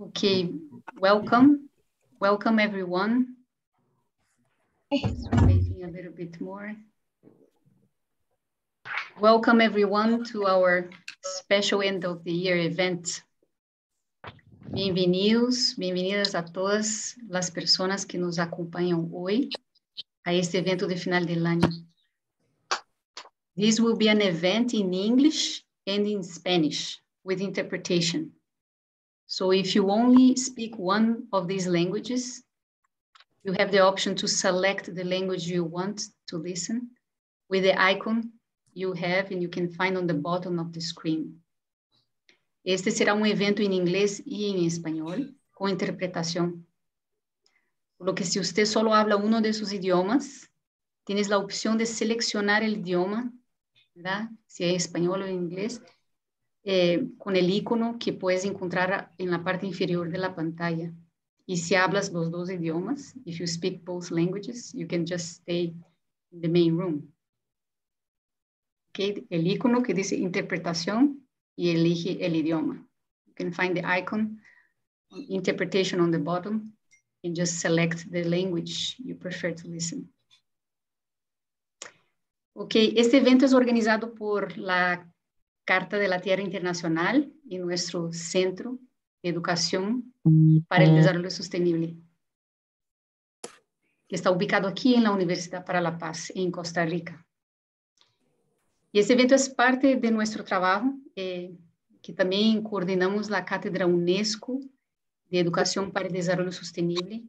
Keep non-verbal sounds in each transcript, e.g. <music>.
Okay, welcome. Welcome everyone. Making a little bit more. Welcome everyone to our special end of the year event. Bienvenidos, bienvenidas a todas las personas que nos acompañan hoy a este evento de final del año. This will be an event in English and in Spanish with interpretation. So if you only speak one of these languages, you have the option to select the language you want to listen with the icon you have and you can find on the bottom of the screen. Este será un evento en inglés y en español con interpretación. Por lo que si usted solo habla uno de sus idiomas, tienes la opción de seleccionar el idioma, ¿verdad? Si es español o inglés, eh, con el icono que puedes encontrar en la parte inferior de la pantalla. Y si hablas los dos idiomas, if you speak both languages, you can just stay in the main room. Okay, el icono que dice interpretación y elige el idioma. You can find the icon, interpretation on the bottom, and just select the language you prefer to listen. Ok, este evento es organizado por la Carta de la Tierra Internacional y nuestro Centro de Educación para el Desarrollo Sostenible, que está ubicado aquí en la Universidad para la Paz, en Costa Rica. Y este evento es parte de nuestro trabajo, eh, que también coordinamos la Cátedra UNESCO de Educación para el Desarrollo Sostenible,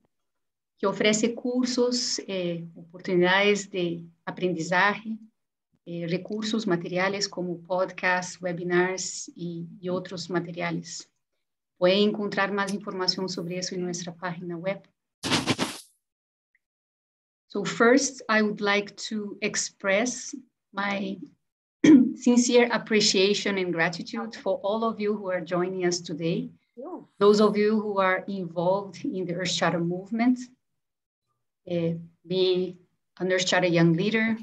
que ofrece cursos, eh, oportunidades de aprendizaje, eh, recursos materiales como podcasts, webinars y, y, otros materiales. Pueden encontrar más información sobre eso en nuestra página web. So first, I would like to express my <clears throat> sincere appreciation and gratitude for all of you who are joining us today. Those of you who are involved in the Earth Charter movement, uh, be an Earth Charter Young Leader,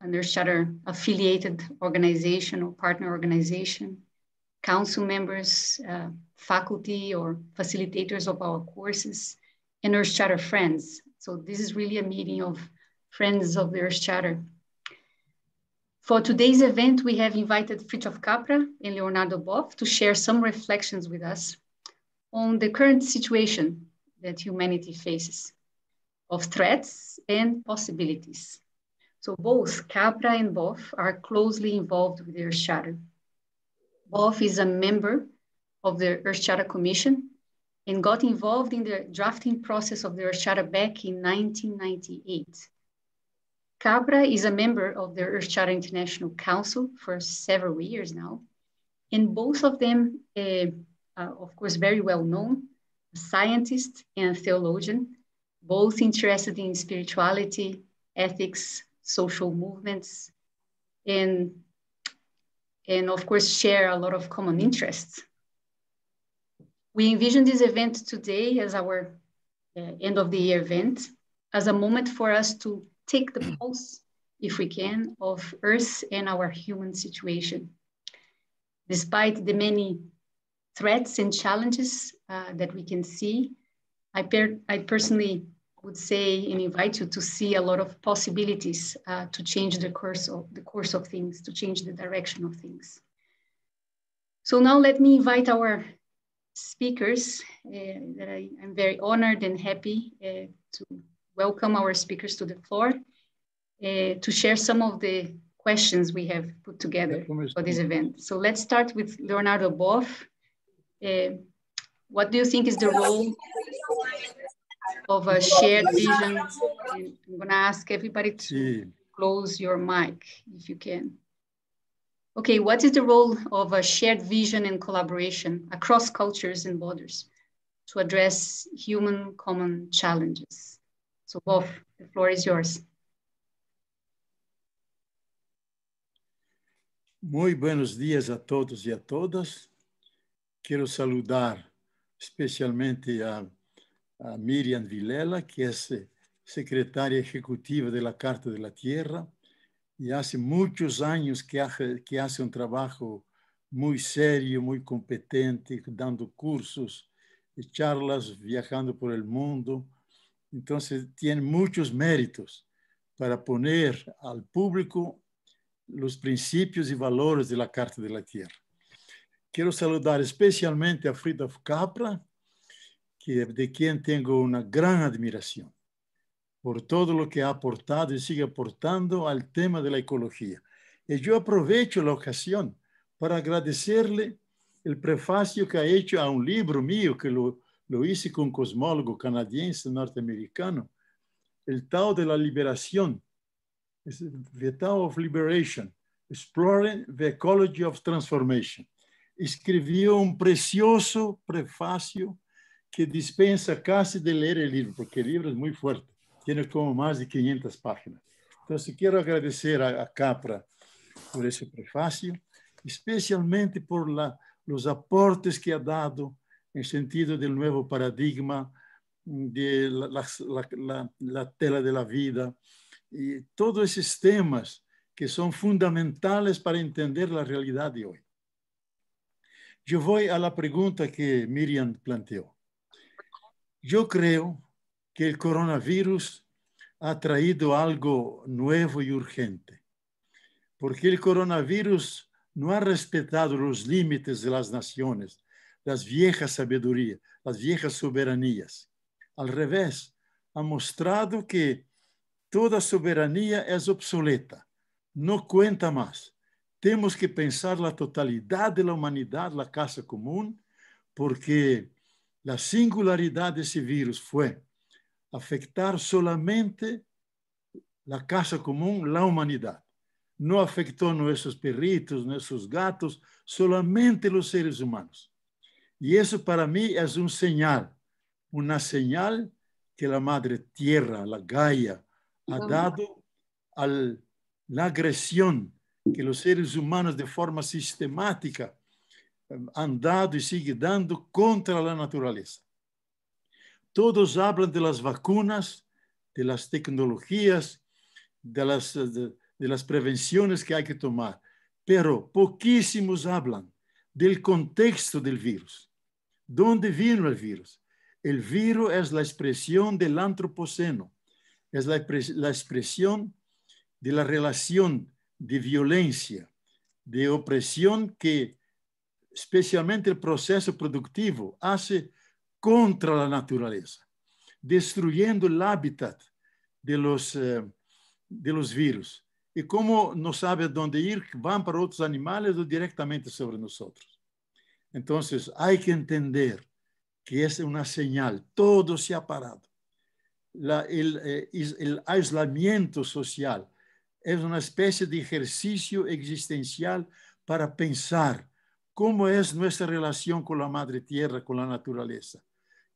under Shutter affiliated organization or partner organization, council members, uh, faculty or facilitators of our courses, and Earth Shatter friends. So this is really a meeting of friends of the Earth Chatter. For today's event, we have invited Fritjof Capra and Leonardo Boff to share some reflections with us on the current situation that humanity faces of threats and possibilities. So both Capra and Boff are closely involved with the Earth Charter. BOF is a member of the Earth Charter Commission and got involved in the drafting process of the Earth Charter back in 1998. Capra is a member of the Earth Charter International Council for several years now, and both of them, uh, uh, of course, very well known, scientist and theologian, both interested in spirituality, ethics, social movements, and, and of course, share a lot of common interests. We envision this event today as our uh, end of the year event, as a moment for us to take the pulse, if we can, of Earth and our human situation. Despite the many threats and challenges uh, that we can see, I, per I personally would say and invite you to see a lot of possibilities uh, to change the course of the course of things, to change the direction of things. So now let me invite our speakers uh, that I, am very honored and happy uh, to welcome our speakers to the floor uh, to share some of the questions we have put together for this event. So let's start with Leonardo Boff. Uh, what do you think is the role of a shared vision. And I'm going to ask everybody to close your mic if you can. Okay, what is the role of a shared vision and collaboration across cultures and borders to address human common challenges? So, both, the floor is yours. Muy buenos dias a todos e a todas. Quero saludar especialmente a a Miriam Vilela, que es eh, secretaria ejecutiva de la Carta de la Tierra, y hace muchos años que hace, que hace un trabajo muy serio, muy competente, dando cursos, y eh, charlas, viajando por el mundo. Entonces, tiene muchos méritos para poner al público los principios y valores de la Carta de la Tierra. Quiero saludar especialmente a Frida Capra, de quien tengo una gran admiración por todo lo que ha aportado y sigue aportando al tema de la ecología. Y yo aprovecho la ocasión para agradecerle el prefacio que ha hecho a un libro mío que lo, hice con un cosmólogo canadiense norteamericano, el Tao de la Liberación, The Tao of Liberation, Exploring the Ecology of Transformation. Escribió un precioso prefacio que dispensa casi de leer el libro, porque el libro es muy fuerte, tiene como más de 500 páginas. Entonces quiero agradecer a, Capra por ese prefacio, especialmente por la, los aportes que ha dado en sentido del nuevo paradigma mm, de la, la, tela de la vida y todos esos temas que son fundamentales para entender la realidad de hoy. Yo voy a la pregunta que Miriam planteó. Yo creo que el coronavirus ha traído algo nuevo y urgente, porque el coronavirus no ha respetado los límites de las naciones, las viejas sabidurías, las viejas soberanías. Al revés, ha mostrado que toda soberanía es obsoleta, no cuenta más. Tenemos que pensar la totalidad de la humanidad, la casa común, porque la singularidad de ese virus fue afectar solamente la casa común, la humanidad. No afectó a nuestros perritos, nuestros gatos, solamente los seres humanos. Y eso para mí es un señal, una señal que la madre tierra, la Gaia, ha dado a la agresión que los seres humanos de forma sistemática eh, andado y sigue dando contra la naturaleza. Todos hablan de las vacunas, de las tecnologías, de, eh, de prevenciones que hay que tomar, pero poquísimos hablan del contexto del virus. ¿Dónde vino el virus? El virus es la expresión del antropoceno, es la expresión de la relación de violencia, de opresión que especialmente el proceso productivo, hace contra la naturaleza, destruyendo el hábitat de los, eh, de los virus. Y como no sabe dónde ir, van para otros animales o directamente sobre nosotros. Entonces, hay que entender que es una señal, todo se ha parado. el, eh, el aislamiento social es una especie de ejercicio existencial para pensar cómo es nuestra relación con la madre tierra, con la naturaleza.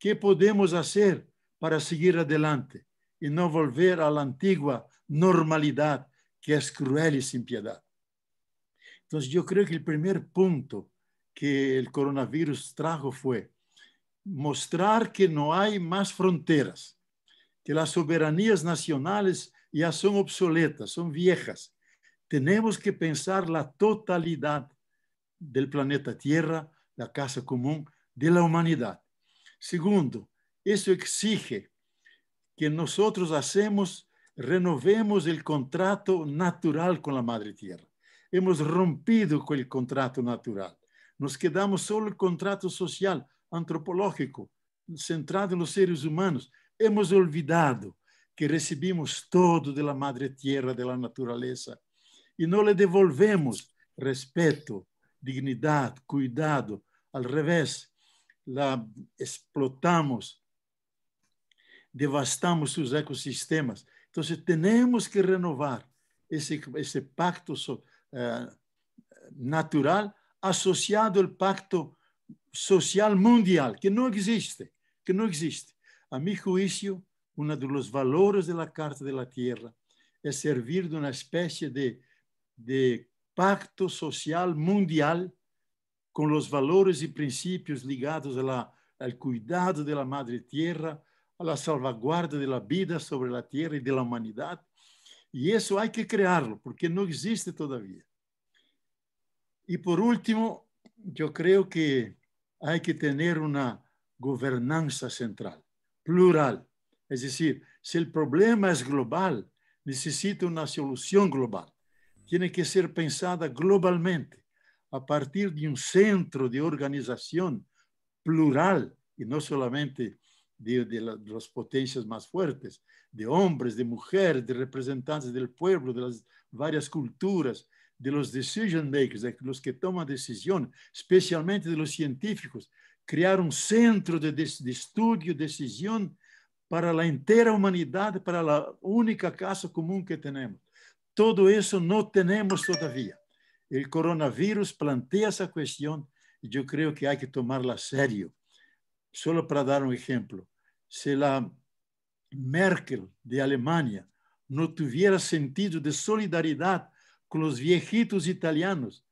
¿Qué podemos hacer para seguir adelante y no volver a la antigua normalidad que es cruel y sin piedad? Entonces yo creo que el primer punto que el coronavirus trajo fue mostrar que no hay más fronteras, que las soberanías nacionales ya son obsoletas, son viejas. Tenemos que pensar la totalidad del planeta Tierra, la casa común de la humanidad. Segundo, eso exige que nosotros hacemos, renovemos el contrato natural con la Madre Tierra. Hemos rompido con el contrato natural. Nos quedamos solo el contrato social, antropológico, centrado en los seres humanos. Hemos olvidado que recibimos todo de la Madre Tierra, de la naturaleza, y no le devolvemos respeto, dignidad, cuidado. Al revés, la explotamos, devastamos sus ecosistemas. Entonces tenemos que renovar ese, ese pacto so, eh, natural associado ao pacto social mundial, que não existe, que não existe. A mi juicio, um dos valores da Carta da Terra é servir de uma espécie de, de pacto social mundial con los valores y e principios ligados a al cuidado de la madre tierra, a la salvaguarda de la vida sobre la tierra y e de la humanidad. Y e eso hay que crearlo porque no existe todavía. Y por último, yo creo que hay que tener una gobernanza central, plural. Es decir, si el problema es global, necesita una solución global tiene que ser pensada globalmente, a partir de un centro de organización plural y no solamente de, las potencias más fuertes, de hombres, de mujeres, de representantes del pueblo, de las varias culturas, de los decision makers, de los que toman decisión, especialmente de los científicos, crear un centro de, de, estudio, decisión para la entera humanidad, para la única casa común que tenemos. Todo eso no tenemos todavía. El coronavirus plantea esa cuestión y yo creo que hay que tomarla serio. Solo para dar un ejemplo, si la Merkel de Alemania no tuviera sentido de solidaridad con los viejitos italianos,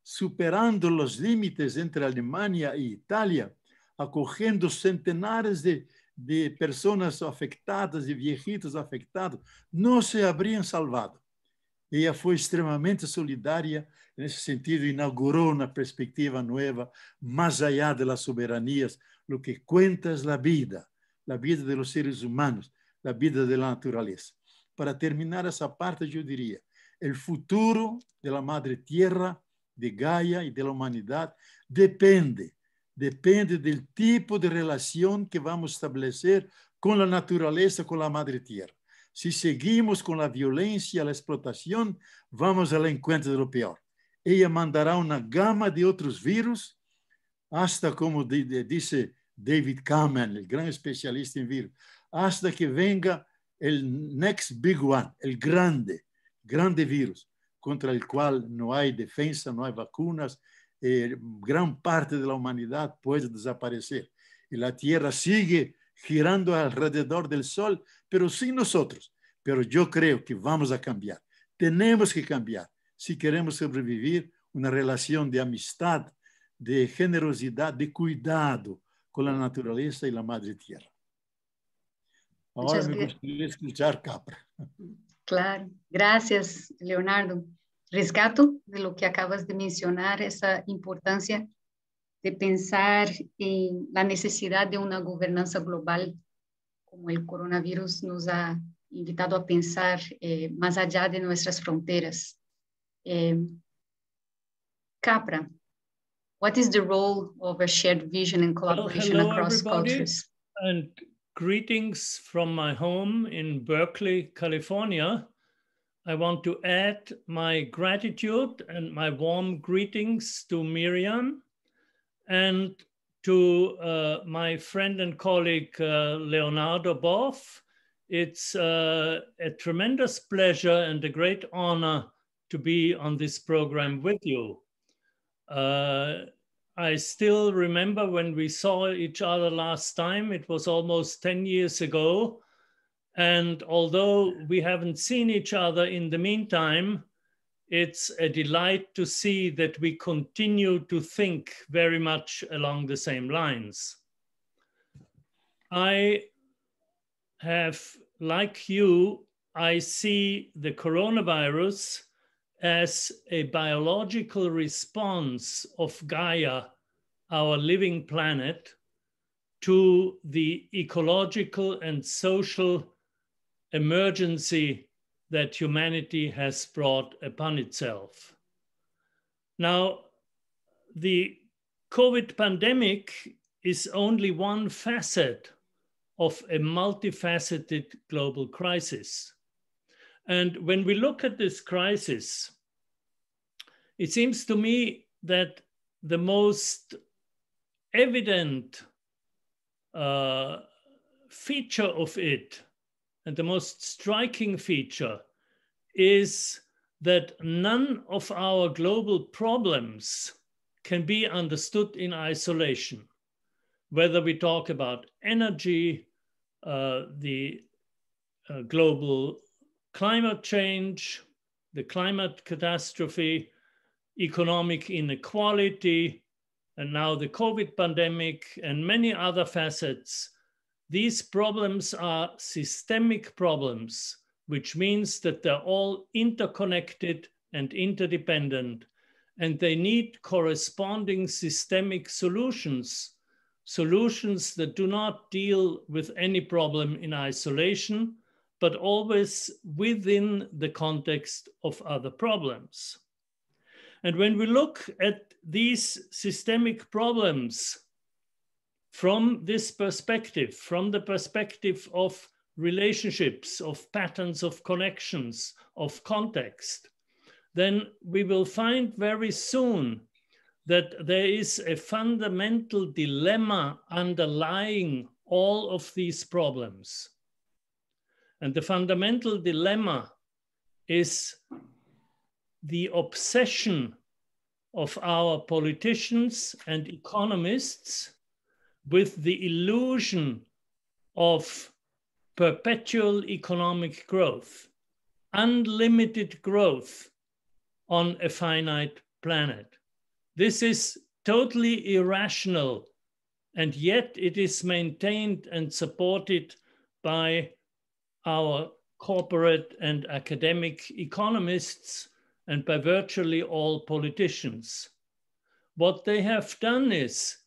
superando los límites entre Alemania e Italia, acogiendo centenares de, personas afectadas, y viejitos afectados, no se habrían salvado. Ella fue extremadamente solidaria, en ese sentido, inauguró una perspectiva nueva, más allá de las soberanías, lo que cuenta es la vida, la vida de los seres humanos, la vida de la naturaleza. Para terminar esa parte, yo diría, el futuro de la madre tierra, de Gaia y de la humanidad, depende, depende del tipo de relación que vamos a establecer con la naturaleza, con la madre tierra si seguimos con la violencia, la explotación, vamos al encuentro de lo peor. Ella mandará una gama de otros virus, hasta como dice David Kamen, el gran especialista en virus, hasta que venga el next big one, el grande, grande virus, contra el cual no hay defensa, no hay vacunas, eh, gran parte de la humanidad puede desaparecer. Y la Tierra sigue girando alrededor del Sol pero sí nosotros. Pero yo creo que vamos a cambiar. Tenemos que cambiar si queremos sobrevivir una relación de amistad, de generosidad, de cuidado con la naturaleza y la madre tierra. Ahora me gustaría escuchar Capra. Claro, gracias Leonardo. Rescato de lo que acabas de mencionar, esa importancia de pensar en la necesidad de una gobernanza global como el coronavirus nos ha invitado a pensar eh, más allá de nuestras fronteras. Eh, Capra, what is the role of a shared vision and collaboration well, across everybody. cultures? And greetings from my home in Berkeley, California. I want to add my gratitude and my warm greetings to Miriam and to uh, my friend and colleague uh, Leonardo Boff. It's uh, a tremendous pleasure and a great honor to be on this program with you. Uh, I still remember when we saw each other last time, it was almost 10 years ago. And although we haven't seen each other in the meantime, it's a delight to see that we continue to think very much along the same lines. I have, like you, I see the coronavirus as a biological response of Gaia, our living planet, to the ecological and social emergency that humanity has brought upon itself. Now, the COVID pandemic is only one facet of a multifaceted global crisis. And when we look at this crisis, it seems to me that the most evident uh, feature of it and the most striking feature is that none of our global problems can be understood in isolation. Whether we talk about energy, uh, the uh, global climate change, the climate catastrophe, economic inequality, and now the COVID pandemic, and many other facets, these problems are systemic problems, which means that they're all interconnected and interdependent, and they need corresponding systemic solutions, solutions that do not deal with any problem in isolation, but always within the context of other problems. And when we look at these systemic problems, from this perspective, from the perspective of relationships, of patterns of connections, of context, then we will find very soon that there is a fundamental dilemma underlying all of these problems. And the fundamental dilemma is the obsession of our politicians and economists with the illusion of perpetual economic growth, unlimited growth on a finite planet. This is totally irrational, and yet it is maintained and supported by our corporate and academic economists and by virtually all politicians. What they have done is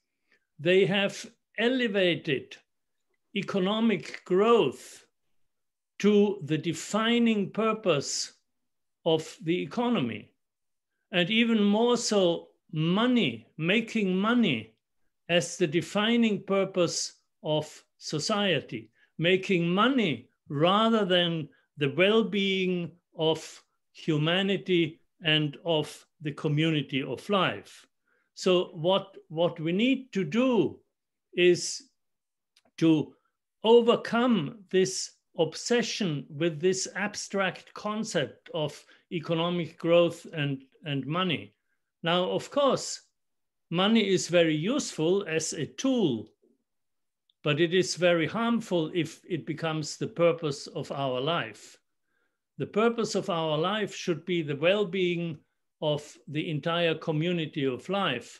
they have elevated economic growth to the defining purpose of the economy. And even more so, money, making money as the defining purpose of society, making money rather than the well being of humanity and of the community of life. So what, what we need to do is to overcome this obsession with this abstract concept of economic growth and, and money. Now, of course, money is very useful as a tool, but it is very harmful if it becomes the purpose of our life. The purpose of our life should be the well being of the entire community of life.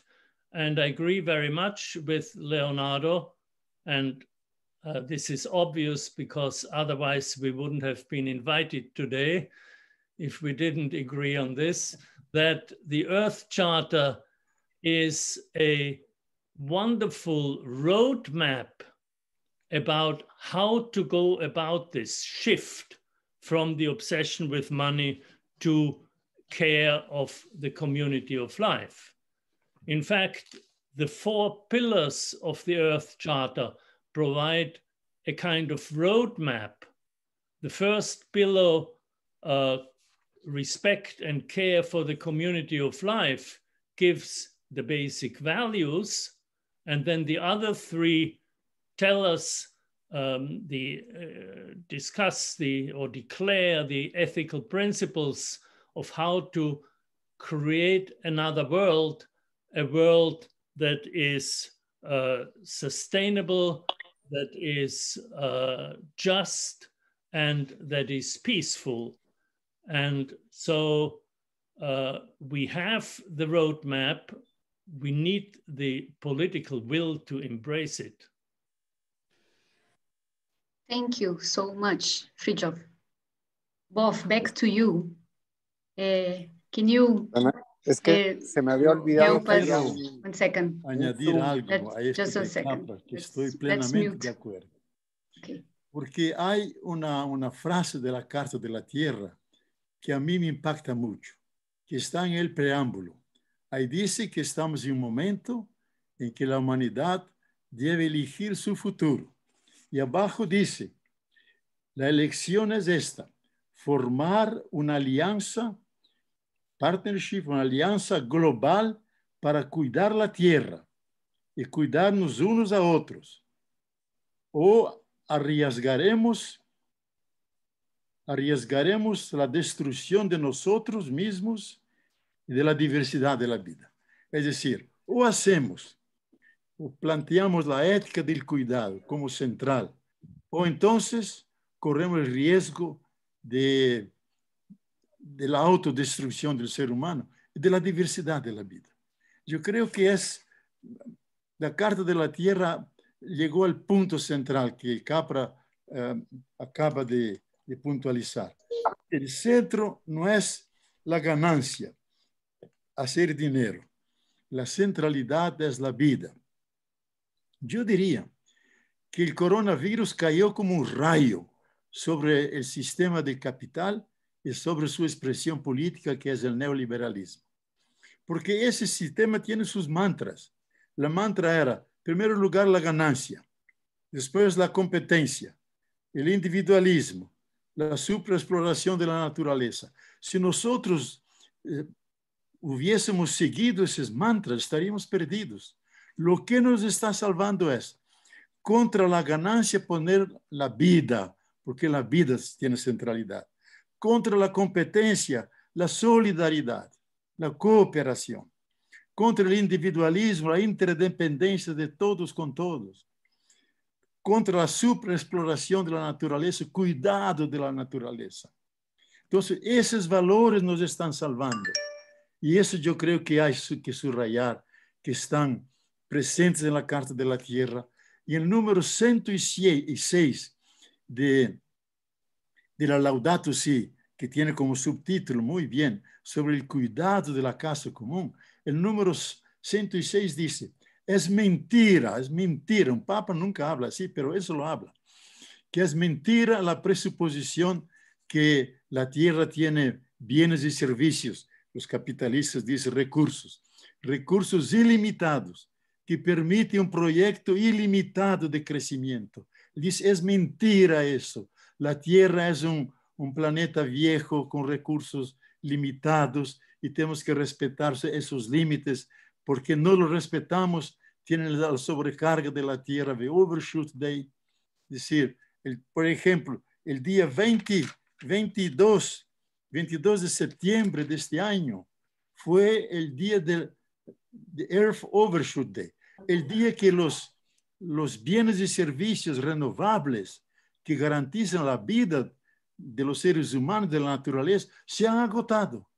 And I agree very much with Leonardo. And uh, this is obvious because otherwise we wouldn't have been invited today if we didn't agree on this that the Earth Charter is a wonderful roadmap about how to go about this shift from the obsession with money to care of the community of life. In fact, the four pillars of the Earth Charter provide a kind of roadmap. The first pillar, uh, respect and care for the community of life, gives the basic values. And then the other three tell us um, the uh, discuss the or declare the ethical principles of how to create another world, a world that is uh, sustainable, that is uh, just, and that is peaceful. And so uh, we have the roadmap. We need the political will to embrace it. Thank you so much, Fridjof. Both, back to you. Eh, can Es que eh, se me había olvidado. second. Añadir algo a este second. estoy plenamente de acuerdo. Porque hay una, una frase de la Carta de la Tierra que a mí me impacta mucho, que está en el preámbulo. Ahí dice que estamos en un momento en que la humanidad debe elegir su futuro. Y abajo dice, la elección es esta, formar una alianza partnership, una alianza global para cuidar la tierra y e cuidarnos unos a otros. O arriesgaremos, arriesgaremos la destrucción de nosotros mismos y e de la diversidad de la vida. Es decir, o hacemos, o planteamos la ética del cuidado como central, o entonces corremos el riesgo de de la autodestrucción del ser humano, y de la diversidad de la vida. Yo creo que es la Carta de la Tierra llegó al punto central que Capra eh, acaba de, de puntualizar. El centro no es la ganancia, hacer dinero. La centralidad es la vida. Yo diría que el coronavirus cayó como un rayo sobre el sistema de capital y sobre su expresión política que es el neoliberalismo. Porque ese sistema tiene sus mantras. La mantra era, en primer lugar, la ganancia, después la competencia, el individualismo, la supraexploración de la naturaleza. Si nosotros eh, hubiésemos seguido esos mantras, estaríamos perdidos. Lo que nos está salvando es contra la ganancia poner la vida, porque la vida tiene centralidad contra la competencia, la solidaridad, la cooperación, contra el individualismo, la interdependencia de todos con todos, contra la superexploración de la naturaleza, cuidado de la naturaleza. Entonces, esos valores nos están salvando. Y eso yo creo que hay que subrayar, que están presentes en la Carta de la Tierra. Y el número 106 de de la Laudato Si, que tiene como subtítulo, muy bien, sobre el cuidado de la casa común, el número 106 dice, es mentira, es mentira, un papa nunca habla así, pero eso lo habla, que es mentira la presuposición que la tierra tiene bienes y servicios, los capitalistas dicen recursos, recursos ilimitados que permiten un proyecto ilimitado de crecimiento. Dice, es mentira eso. La Tierra es un, planeta viejo con recursos limitados y tenemos que respetar esos límites porque no los respetamos, tienen la sobrecarga de la Tierra, de Overshoot Day. Es decir, por ejemplo, el día 20, 22, 22 de septiembre de este año fue el día del de Earth Overshoot Day, el día que los, los bienes y servicios renovables que garantizan la vida de los seres humanos, de la naturaleza, se han agotado.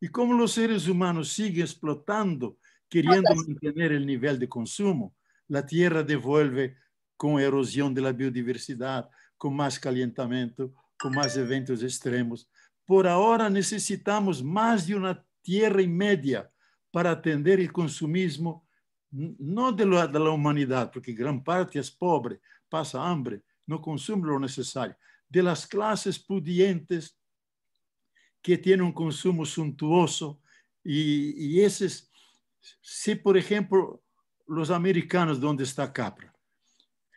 Y e como los seres humanos siguen explotando, queriendo mantener el nivel de consumo, la tierra devuelve con erosión de la biodiversidad, con más calentamiento, con más eventos extremos. Por ahora necesitamos más de una tierra y media para atender el consumismo, no de de la humanidad, porque gran parte es pobre, pasa hambre, no consume lo necesario. De las clases pudientes que tienen un consumo suntuoso y, esos, si por ejemplo los americanos donde está Capra,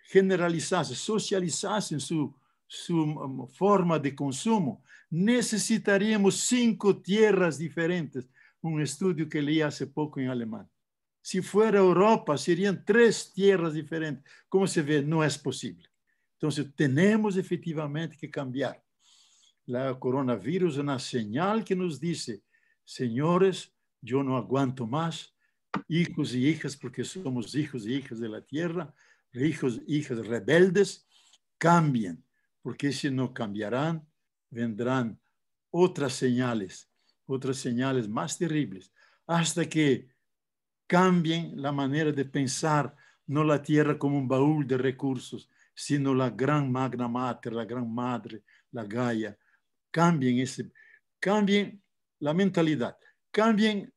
generalizarse, socializasen su, su mm, mm, forma de consumo, necesitaríamos cinco tierras diferentes. Un estudio que leí hace poco en alemán. Si fuera Europa, serían tres tierras diferentes. ¿Cómo se ve, no es posible. Entonces, tenemos efectivamente que cambiar. La coronavirus es una señal que nos dice, señores, yo no aguanto más, hijos y hijas, porque somos hijos y hijas de la tierra, hijos y hijas rebeldes, cambien, porque si no cambiarán, vendrán otras señales, otras señales más terribles, hasta que cambien la manera de pensar, no la tierra como un baúl de recursos, sino la gran magna mater, la gran madre, la Gaia. Cambien, cambien la mentalidad, cambien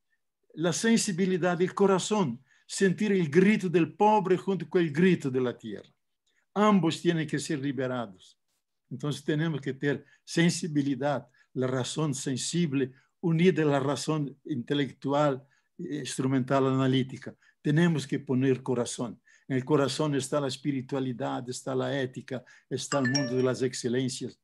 la sensibilidad, del corazón, sentir el grito del pobre junto con el grito de la tierra. Ambos tienen que ser liberados. Entonces tenemos que tener sensibilidad, la razón sensible unida a la razón intelectual, eh, instrumental, analítica. Tenemos que poner corazón. En el corazón está la espiritualidad, está la ética, está el mundo de las excelencias.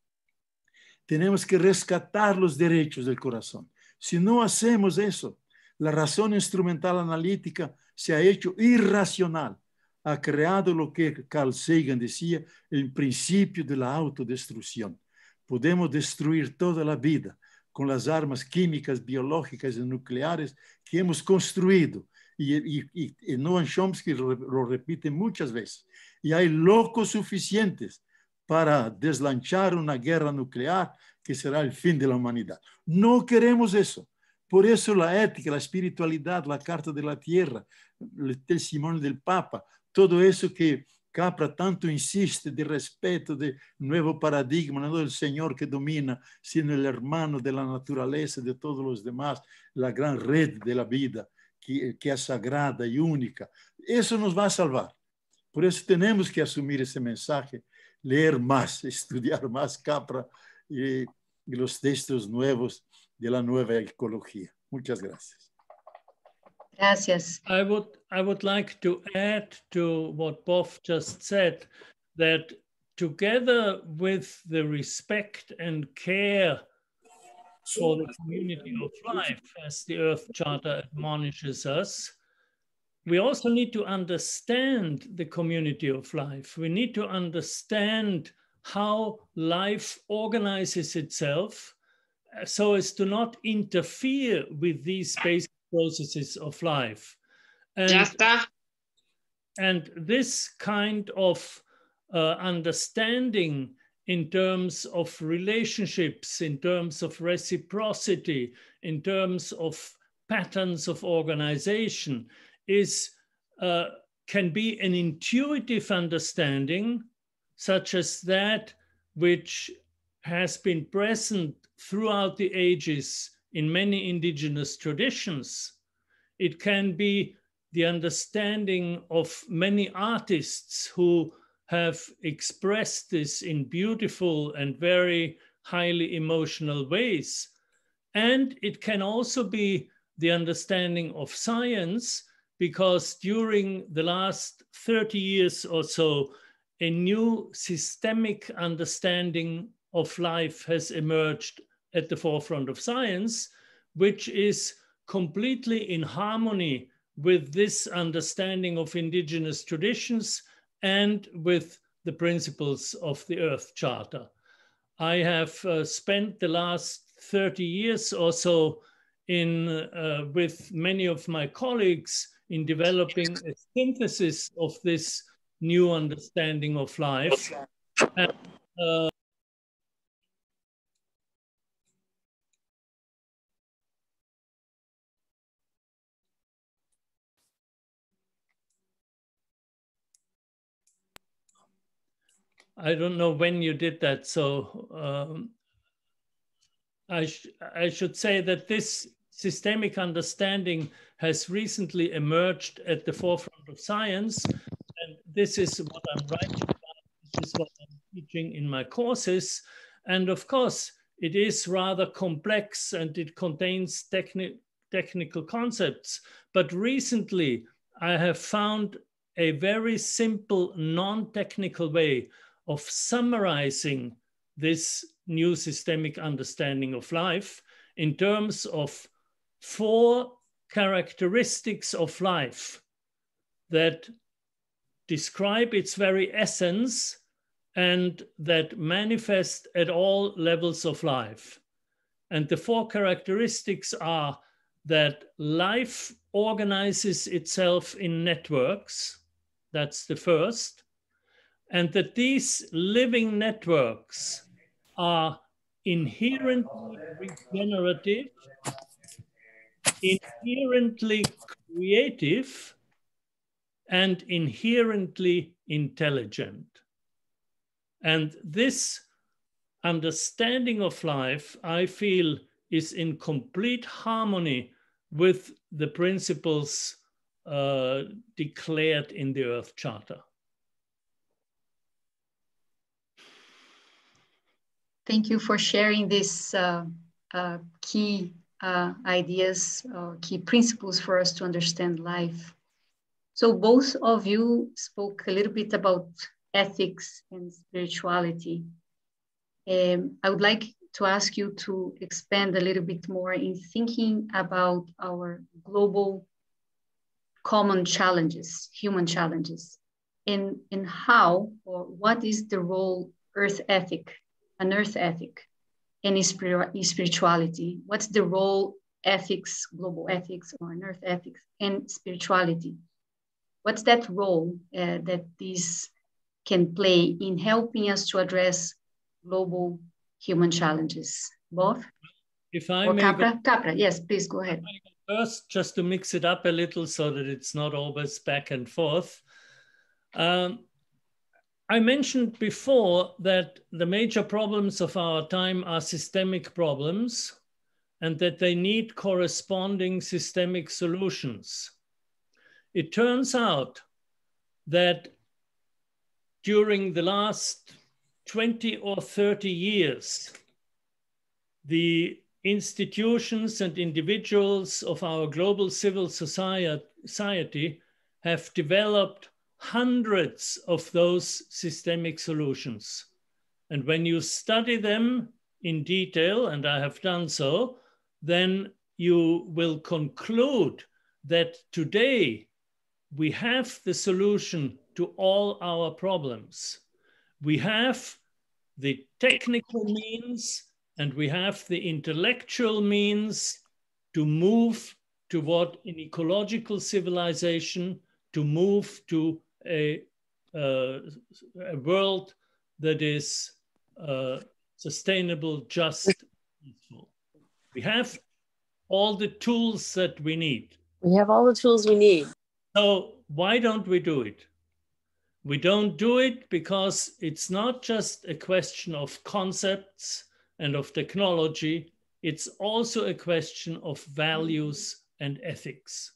Tenemos que rescatar los derechos del corazón. Si no hacemos eso, la razón instrumental analítica se ha hecho irracional, ha creado lo que Carl Sagan decía, el principio de la autodestrucción. Podemos destruir toda la vida con las armas químicas, biológicas y nucleares que hemos construido, y, y, Noam Chomsky lo, repite muchas veces. Y hay locos suficientes para deslanchar una guerra nuclear que será el fin de la humanidad. No queremos eso. Por eso la ética, la espiritualidad, la Carta de la Tierra, el testimonio del Papa, todo eso que Capra tanto insiste de respeto, de nuevo paradigma, no del Señor que domina, sino el hermano de la naturaleza, de todos los demás, la gran red de la vida. que, que é sagrada e única. Isso nos vai salvar. Por isso, temos que assumir esse mensagem, ler mais, <laughs> estudar mais Capra e, e os textos novos da nova ecologia. Muchas gracias. Gracias. I would, I would like to add to what Boff just said that together with the respect and care for the community of life, as the Earth Charter admonishes us. We also need to understand the community of life. We need to understand how life organizes itself so as to not interfere with these basic processes of life. And, and this kind of uh, understanding in terms of relationships, in terms of reciprocity, in terms of patterns of organization, is uh, can be an intuitive understanding, such as that which has been present throughout the ages in many indigenous traditions. It can be the understanding of many artists who have expressed this in beautiful and very highly emotional ways. And it can also be the understanding of science, because during the last 30 years or so, a new systemic understanding of life has emerged at the forefront of science, which is completely in harmony with this understanding of indigenous traditions and with the principles of the Earth Charter. I have uh, spent the last 30 years or so in, uh, with many of my colleagues in developing a synthesis of this new understanding of life. And, uh, I don't know when you did that. So um, I, sh I should say that this systemic understanding has recently emerged at the forefront of science. And this is what I'm writing about, this is what I'm teaching in my courses. And of course, it is rather complex and it contains techni technical concepts. But recently, I have found a very simple non-technical way of summarizing this new systemic understanding of life in terms of four characteristics of life that describe its very essence and that manifest at all levels of life. And the four characteristics are that life organizes itself in networks. That's the first and that these living networks are inherently regenerative, inherently creative, and inherently intelligent. And this understanding of life, I feel, is in complete harmony with the principles uh, declared in the Earth Charter. Thank you for sharing these uh, uh, key uh, ideas, uh, key principles for us to understand life. So both of you spoke a little bit about ethics and spirituality. Um, I would like to ask you to expand a little bit more in thinking about our global common challenges, human challenges, and, and how or what is the role earth ethic an earth ethic and spirituality? What's the role ethics, global ethics, or an earth ethics and spirituality? What's that role uh, that these can play in helping us to address global human challenges? Both? If I or may Capra? Go, Capra, yes, please go ahead. First, just to mix it up a little so that it's not always back and forth. Um, I mentioned before that the major problems of our time are systemic problems and that they need corresponding systemic solutions. It turns out that during the last 20 or 30 years, the institutions and individuals of our global civil society have developed hundreds of those systemic solutions. And when you study them in detail, and I have done so, then you will conclude that today we have the solution to all our problems. We have the technical means and we have the intellectual means to move toward an ecological civilization, to move to a, uh, a world that is uh, sustainable, just, peaceful. We have all the tools that we need. We have all the tools we need. So why don't we do it? We don't do it because it's not just a question of concepts and of technology, it's also a question of values and ethics.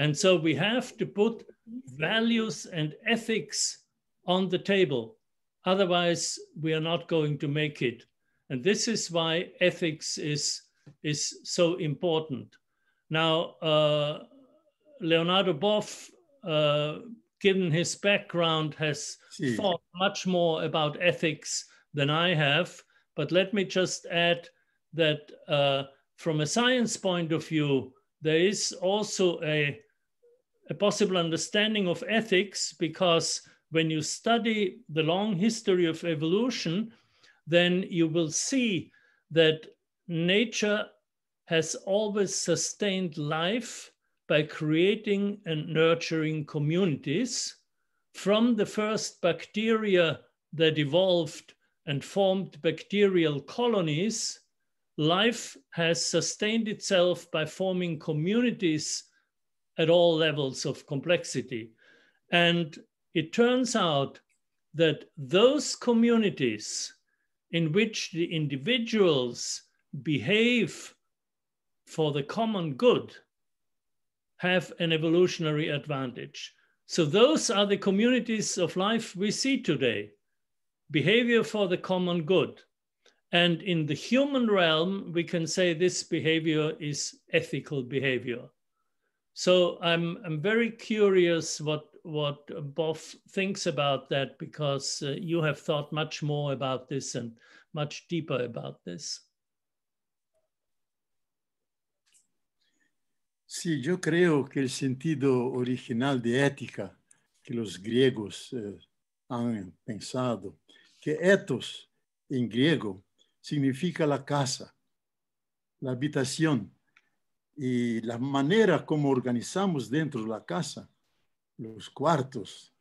And so we have to put values and ethics on the table. Otherwise, we are not going to make it. And this is why ethics is, is so important. Now, uh, Leonardo Boff, uh, given his background, has Gee. thought much more about ethics than I have. But let me just add that uh, from a science point of view, there is also a a possible understanding of ethics because when you study the long history of evolution, then you will see that nature has always sustained life by creating and nurturing communities from the first bacteria that evolved and formed bacterial colonies life has sustained itself by forming communities at all levels of complexity. And it turns out that those communities in which the individuals behave for the common good have an evolutionary advantage. So, those are the communities of life we see today behavior for the common good. And in the human realm, we can say this behavior is ethical behavior. So I'm I'm very curious what what Boff thinks about that because uh, you have thought much more about this and much deeper about this. Sí, io credo che il sentito originale di ética che los griegos eh, han pensado, que ethos in greco significa la casa, la habitación, y la manera como organizamos dentro de la casa, los cuartos,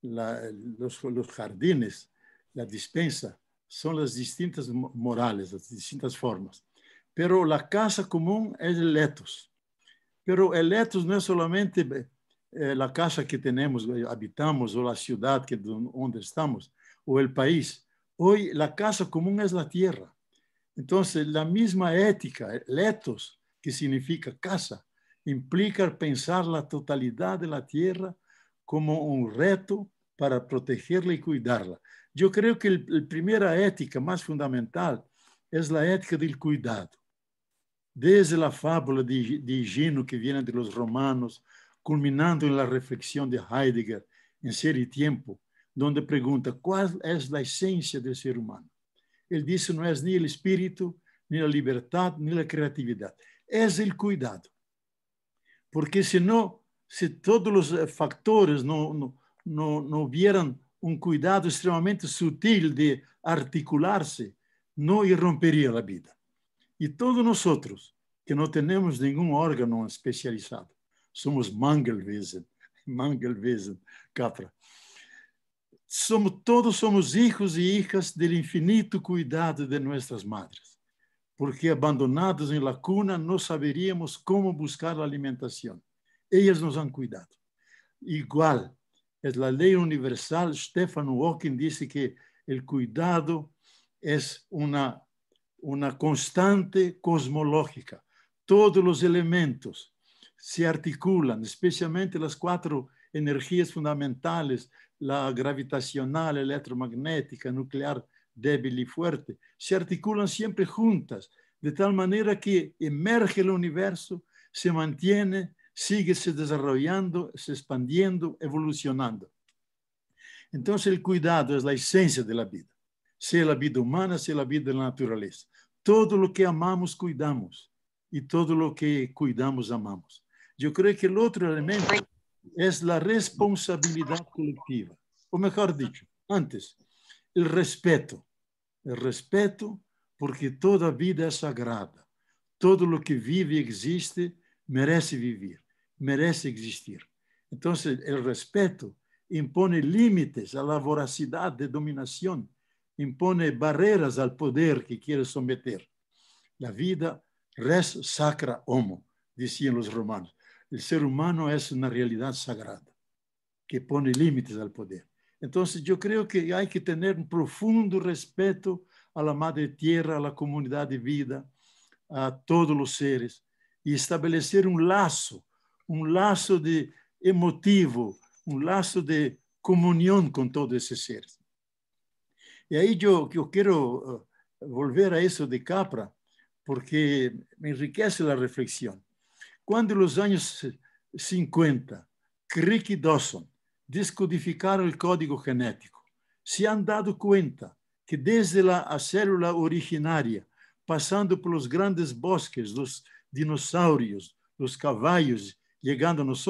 los, los, jardines, la dispensa, son las distintas morales, las distintas formas. Pero la casa común es el etos. Pero el etos no es solamente eh, la casa que tenemos, eh, habitamos, o la ciudad que, donde estamos, o el país. Hoy la casa común es la tierra. Entonces, la misma ética, el etos, que significa casa, implica pensar la totalidad de la tierra como un reto para protegerla y cuidarla. Yo creo que la primera ética más fundamental es la ética del cuidado. Desde la fábula de, de que viene de los romanos, culminando en la reflexión de Heidegger en Ser y Tiempo, donde pregunta, ¿cuál es la esencia del ser humano? Él dice, no es ni el espíritu, ni la libertad, ni la creatividad. És o cuidado. Porque senão, se todos os eh, factores não não não não hubieran um cuidado extremamente sutil de articular-se, não irromperia a vida. E todos outros que não temos nenhum órgão especializado, somos Mangelwesen, <laughs> Mangelwesen, Capra. Somos, todos somos hijos e hijas do infinito cuidado de nossas madres. porque abandonados en la cuna no saberíamos cómo buscar la alimentación. Ellas nos han cuidado. Igual, es la ley universal. Stefan Hawking dice que el cuidado es una, una constante cosmológica. Todos los elementos se articulan, especialmente las cuatro energías fundamentales, la gravitacional, electromagnética, nuclear débil y fuerte, se articulan siempre juntas, de tal manera que emerge el universo, se mantiene, sigue se desarrollando, se expandiendo, evolucionando. Entonces el cuidado es la esencia de la vida, sea la vida humana, sea la vida de la naturaleza. Todo lo que amamos, cuidamos. Y todo lo que cuidamos, amamos. Yo creo que el otro elemento es la responsabilidad colectiva. O mejor dicho, antes, el respeto, el respeto porque toda vida es sagrada, todo lo que vive y e existe merece vivir, merece existir. Entonces, el respeto impone límites a la voracidad de dominación, impone barreras al poder que quiere someter. La vida res sacra homo, decían los romanos. El ser humano es una realidad sagrada que pone límites al poder. Entonces yo creo que hay que tener un profundo respeto a la madre tierra, a la comunidad de vida, a todos los seres y establecer un lazo, un lazo de emotivo, un lazo de comunión con todos esos seres. Y ahí yo, quiero eh, volver a eso de Capra, porque me enriquece la reflexión. Cuando en los años 50, eh, Crick Dawson descodificaram o código genético. Se han dado conta que desde lá a célula originária, passando pelos grandes bosques dos dinossauros, dos cavalos, chegando a nós,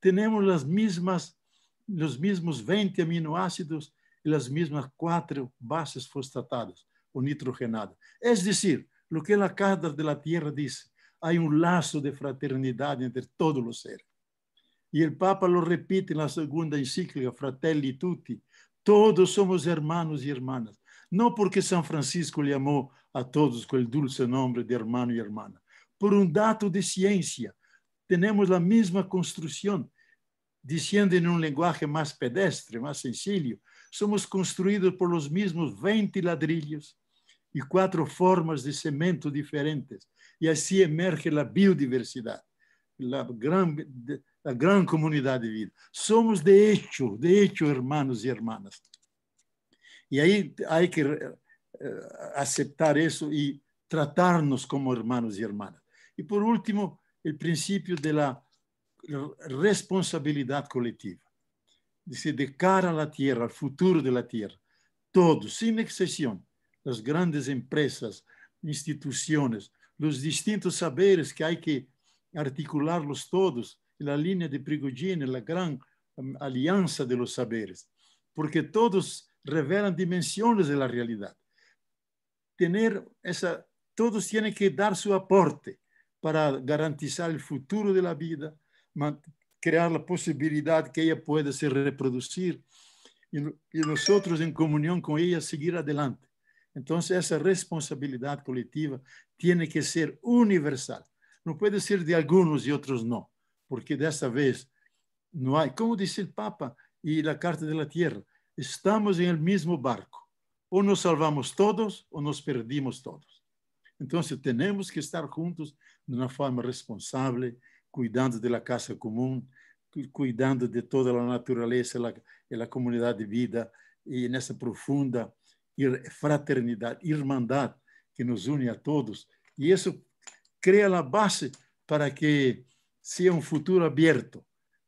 temos as mesmas, os mesmos 20 aminoácidos e as mesmas quatro bases fosfatadas ou nitrogenadas. É dizer, o que a Carta da Terra diz, há um laço de fraternidade entre todos os seres. Y el Papa lo repite en la segunda encíclica, Fratelli Tutti. Todos somos hermanos y hermanas. No porque San Francisco le amó a todos con el dulce nombre de hermano y hermana. Por un dato de ciencia, tenemos la misma construcción, diciendo en un lenguaje más pedestre, más sencillo, somos construidos por los mismos 20 ladrillos y cuatro formas de cemento diferentes. Y así emerge la biodiversidad. la gran, la gran comunidade de vida. Somos, de hecho, de hecho, hermanos e hermanas. E aí, há que eh, aceitar isso e tratarnos como hermanos e hermanas. E, por último, o princípio da responsabilidade coletiva. De se dedicar à terra, ao futuro da terra. Todos, sem exceção, as grandes empresas, instituições, os distintos saberes que há que articularlos todos en la línea de Prigogine, la gran um, alianza de los saberes, porque todos revelan dimensiones de la realidad. Tener esa, todos tienen que dar su aporte para garantizar el futuro de la vida, crear la posibilidad que ella pueda se reproducir y, y nosotros en comunión con ella seguir adelante. Entonces esa responsabilidad colectiva tiene que ser universal. No puede ser de algunos y otros no, porque de esta vez no hay, como dice el Papa y la Carta de la Tierra, estamos en el mismo barco. O nos salvamos todos o nos perdimos todos. Entonces tenemos que estar juntos de una forma responsable, cuidando de la casa común, cuidando de toda la naturaleza y la comunidad de vida y en esa profunda fraternidad, hermandad que nos une a todos. Y eso crea la base para que sea un futuro abierto,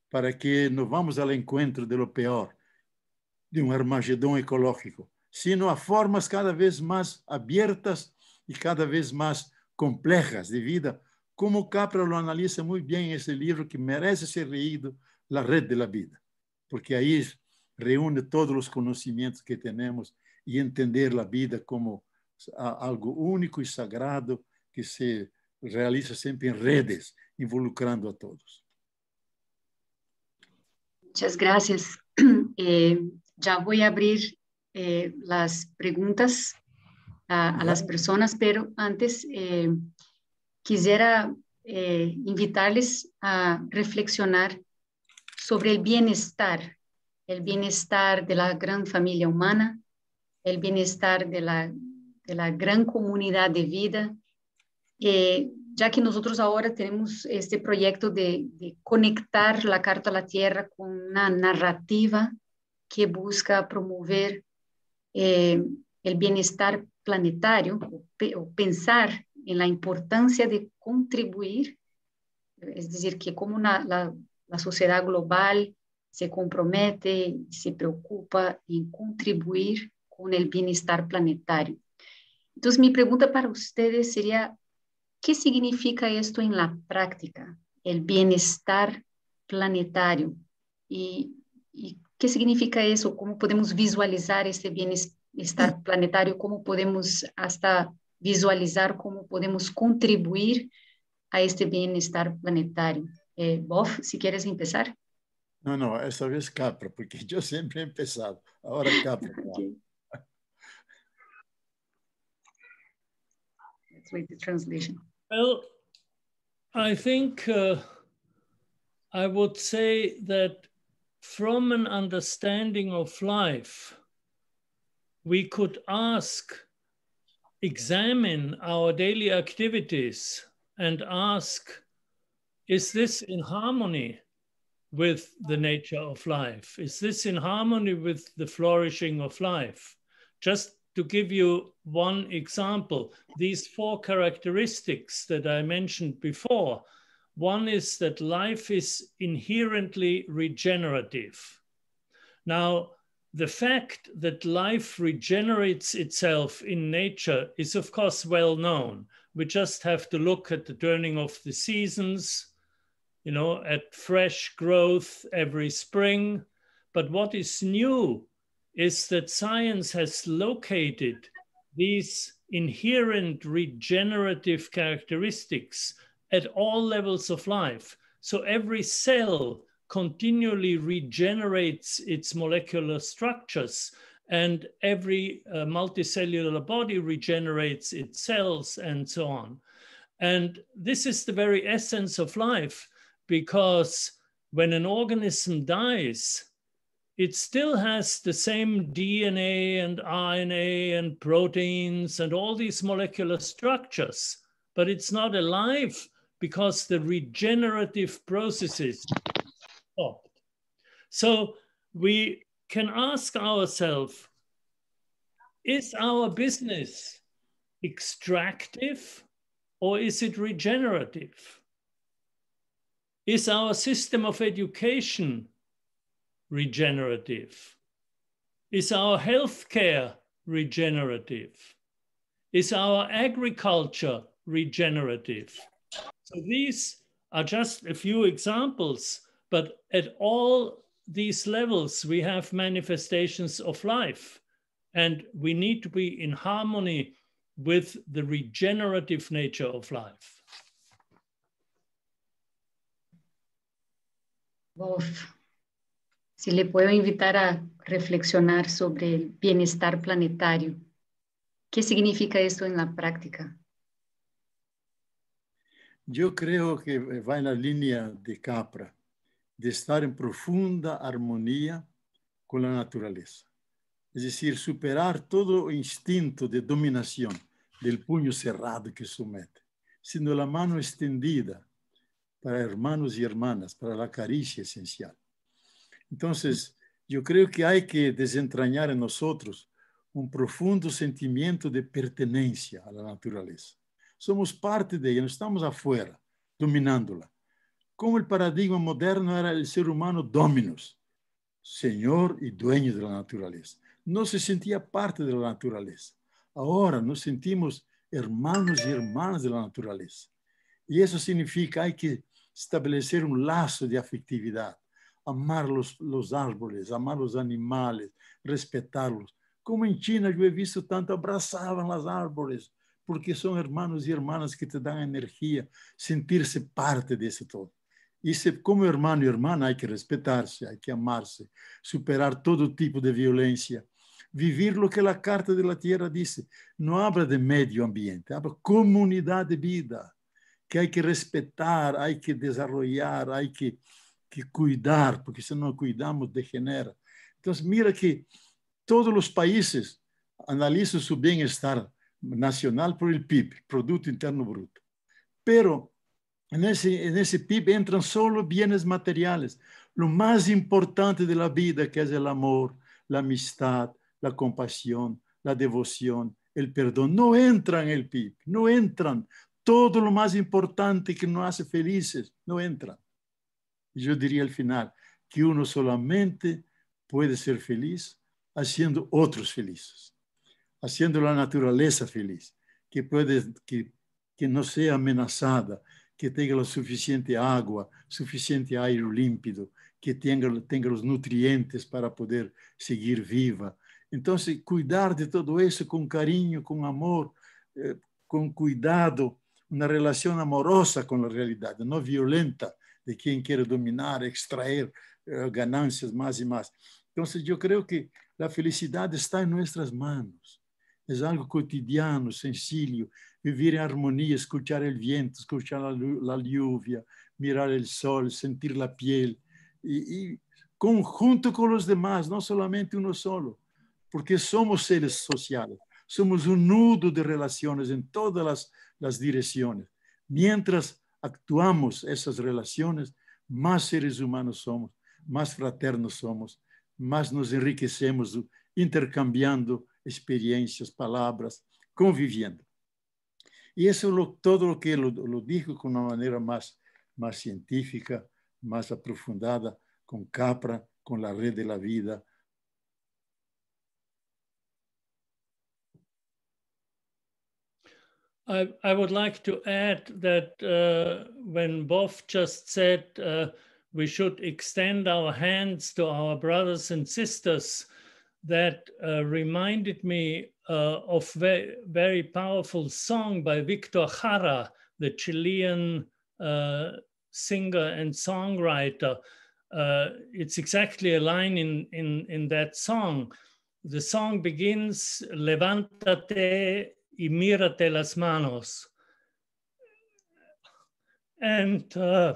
para que no vamos al encuentro de lo peor, de un armagedón ecológico, sino a formas cada vez más abiertas y cada vez más complejas de vida, como Capra lo analiza muy bien en ese libro que merece ser leído, La Red de la Vida, porque ahí reúne todos los conocimientos que tenemos y entender la vida como algo único y sagrado que se realiza siempre en em redes, involucrando a todos. Muchas gracias. <clears throat> Eh, ya voy a abrir eh, las preguntas a, las personas, pero antes eh, quisiera invitarles a reflexionar sobre el bienestar, el bienestar de la gran familia humana, el bienestar de la, de la gran comunidad de vida, eh, ya que nosotros ahora tenemos este proyecto de, conectar la Carta a la Tierra con una narrativa que busca promover eh, el bienestar planetario o, pensar en la importancia de contribuir, es decir, que como una, la, la sociedad global se compromete, se preocupa en contribuir con el bienestar planetario. Entonces, mi pregunta para ustedes sería, ¿Qué significa esto en la práctica? El bienestar planetario. ¿Y, qué significa eso? ¿Cómo podemos visualizar este bienestar planetario? ¿Cómo podemos hasta visualizar cómo podemos contribuir a este bienestar planetario? Eh, Bob, si quieres empezar. No, no, esta vez Capra, porque yo siempre he empezado. Ahora Capra. <laughs> Let's wait the translation. Well, I think uh, I would say that from an understanding of life, we could ask, examine our daily activities and ask, is this in harmony with the nature of life? Is this in harmony with the flourishing of life? Just to give you one example, these four characteristics that I mentioned before, one is that life is inherently regenerative. Now, the fact that life regenerates itself in nature is, of course, well known. We just have to look at the turning of the seasons, you know, at fresh growth every spring. But what is new is that science has located these inherent regenerative characteristics at all levels of life. So every cell continually regenerates its molecular structures and every uh, multicellular body regenerates its cells and so on. And this is the very essence of life because when an organism dies, it still has the same DNA and RNA and proteins and all these molecular structures, but it's not alive because the regenerative processes stopped. So we can ask ourselves, is our business extractive or is it regenerative? Is our system of education regenerative? Is our healthcare regenerative? Is our agriculture regenerative? So these are just a few examples, but at all these levels, we have manifestations of life, and we need to be in harmony with the regenerative nature of life. Both si le puedo invitar a reflexionar sobre el bienestar planetario. ¿Qué significa esto en la práctica? Yo creo que va en la línea de Capra, de estar en profunda armonía con la naturaleza. Es decir, superar todo instinto de dominación del puño cerrado que somete, sino la mano extendida para hermanos y hermanas, para la caricia esencial. Entonces, yo creo que hay que desentrañar en nosotros un profundo sentimiento de pertenencia a la naturaleza. Somos parte de ella, no estamos afuera, dominándola. Como el paradigma moderno era el ser humano dominus, señor y dueño de la naturaleza. No se sentía parte de la naturaleza. Ahora nos sentimos hermanos y hermanas de la naturaleza. Y eso significa hay que establecer un lazo de afectividad amar los, los árboles, amar os animais, respeitá-los. Como em China, eu he visto tanto, abraçavam as árvores, porque são irmãos e irmãs que te dão energia, sentir-se parte desse todo. E se, como irmão e hermana, há que respeitar-se, há que amar-se, superar todo tipo de violência, vivir lo que a Carta de la Tierra diz. Não habla de meio ambiente, habla comunidade de vida, que há que respeitar, há que desenvolver, há que que cuidar, porque si no cuidamos, degenera. Entonces, mira que todos los países analizan su bienestar nacional por el PIB, Producto Interno Bruto. Pero en ese, en ese PIB entran solo bienes materiales. Lo más importante de la vida, que es el amor, la amistad, la compasión, la devoción, el perdón, no entran en el PIB, no entran. Todo lo más importante que nos hace felices, no entran. eu diria al final, que uno solamente puede ser feliz haciendo otros felices, haciendo la naturaleza feliz, que, puede, que, que no sea amenazada, que tenha suficiente água, suficiente aire límpido, que tenha, os nutrientes para poder seguir viva. Então, se cuidar de tudo isso com carinho, com amor, eh, com cuidado, uma relação amorosa com a realidade, não violenta, de quien quiere dominar, extraer eh, ganancias más y más. Entonces yo creo que la felicidad está en nuestras manos. Es algo cotidiano, sencillo, vivir en armonía, escuchar el viento, escuchar la, lluvia, mirar el sol, sentir la piel y, conjunto con los demás, no solamente uno solo, porque somos seres sociales, somos un nudo de relaciones en todas las, las direcciones. Mientras actuamos esas relaciones, más seres humanos somos, más fraternos somos, más nos enriquecemos intercambiando experiencias, palabras, conviviendo. Y eso es todo lo que lo, dijo con una manera más, más científica, más aprofundada, con Capra, con la red de la vida, I, I would like to add that uh, when Boff just said uh, we should extend our hands to our brothers and sisters, that uh, reminded me uh, of very, very powerful song by Victor Jara, the Chilean uh, singer and songwriter. Uh, it's exactly a line in, in, in that song. The song begins, Levantate y mírate las manos. And uh,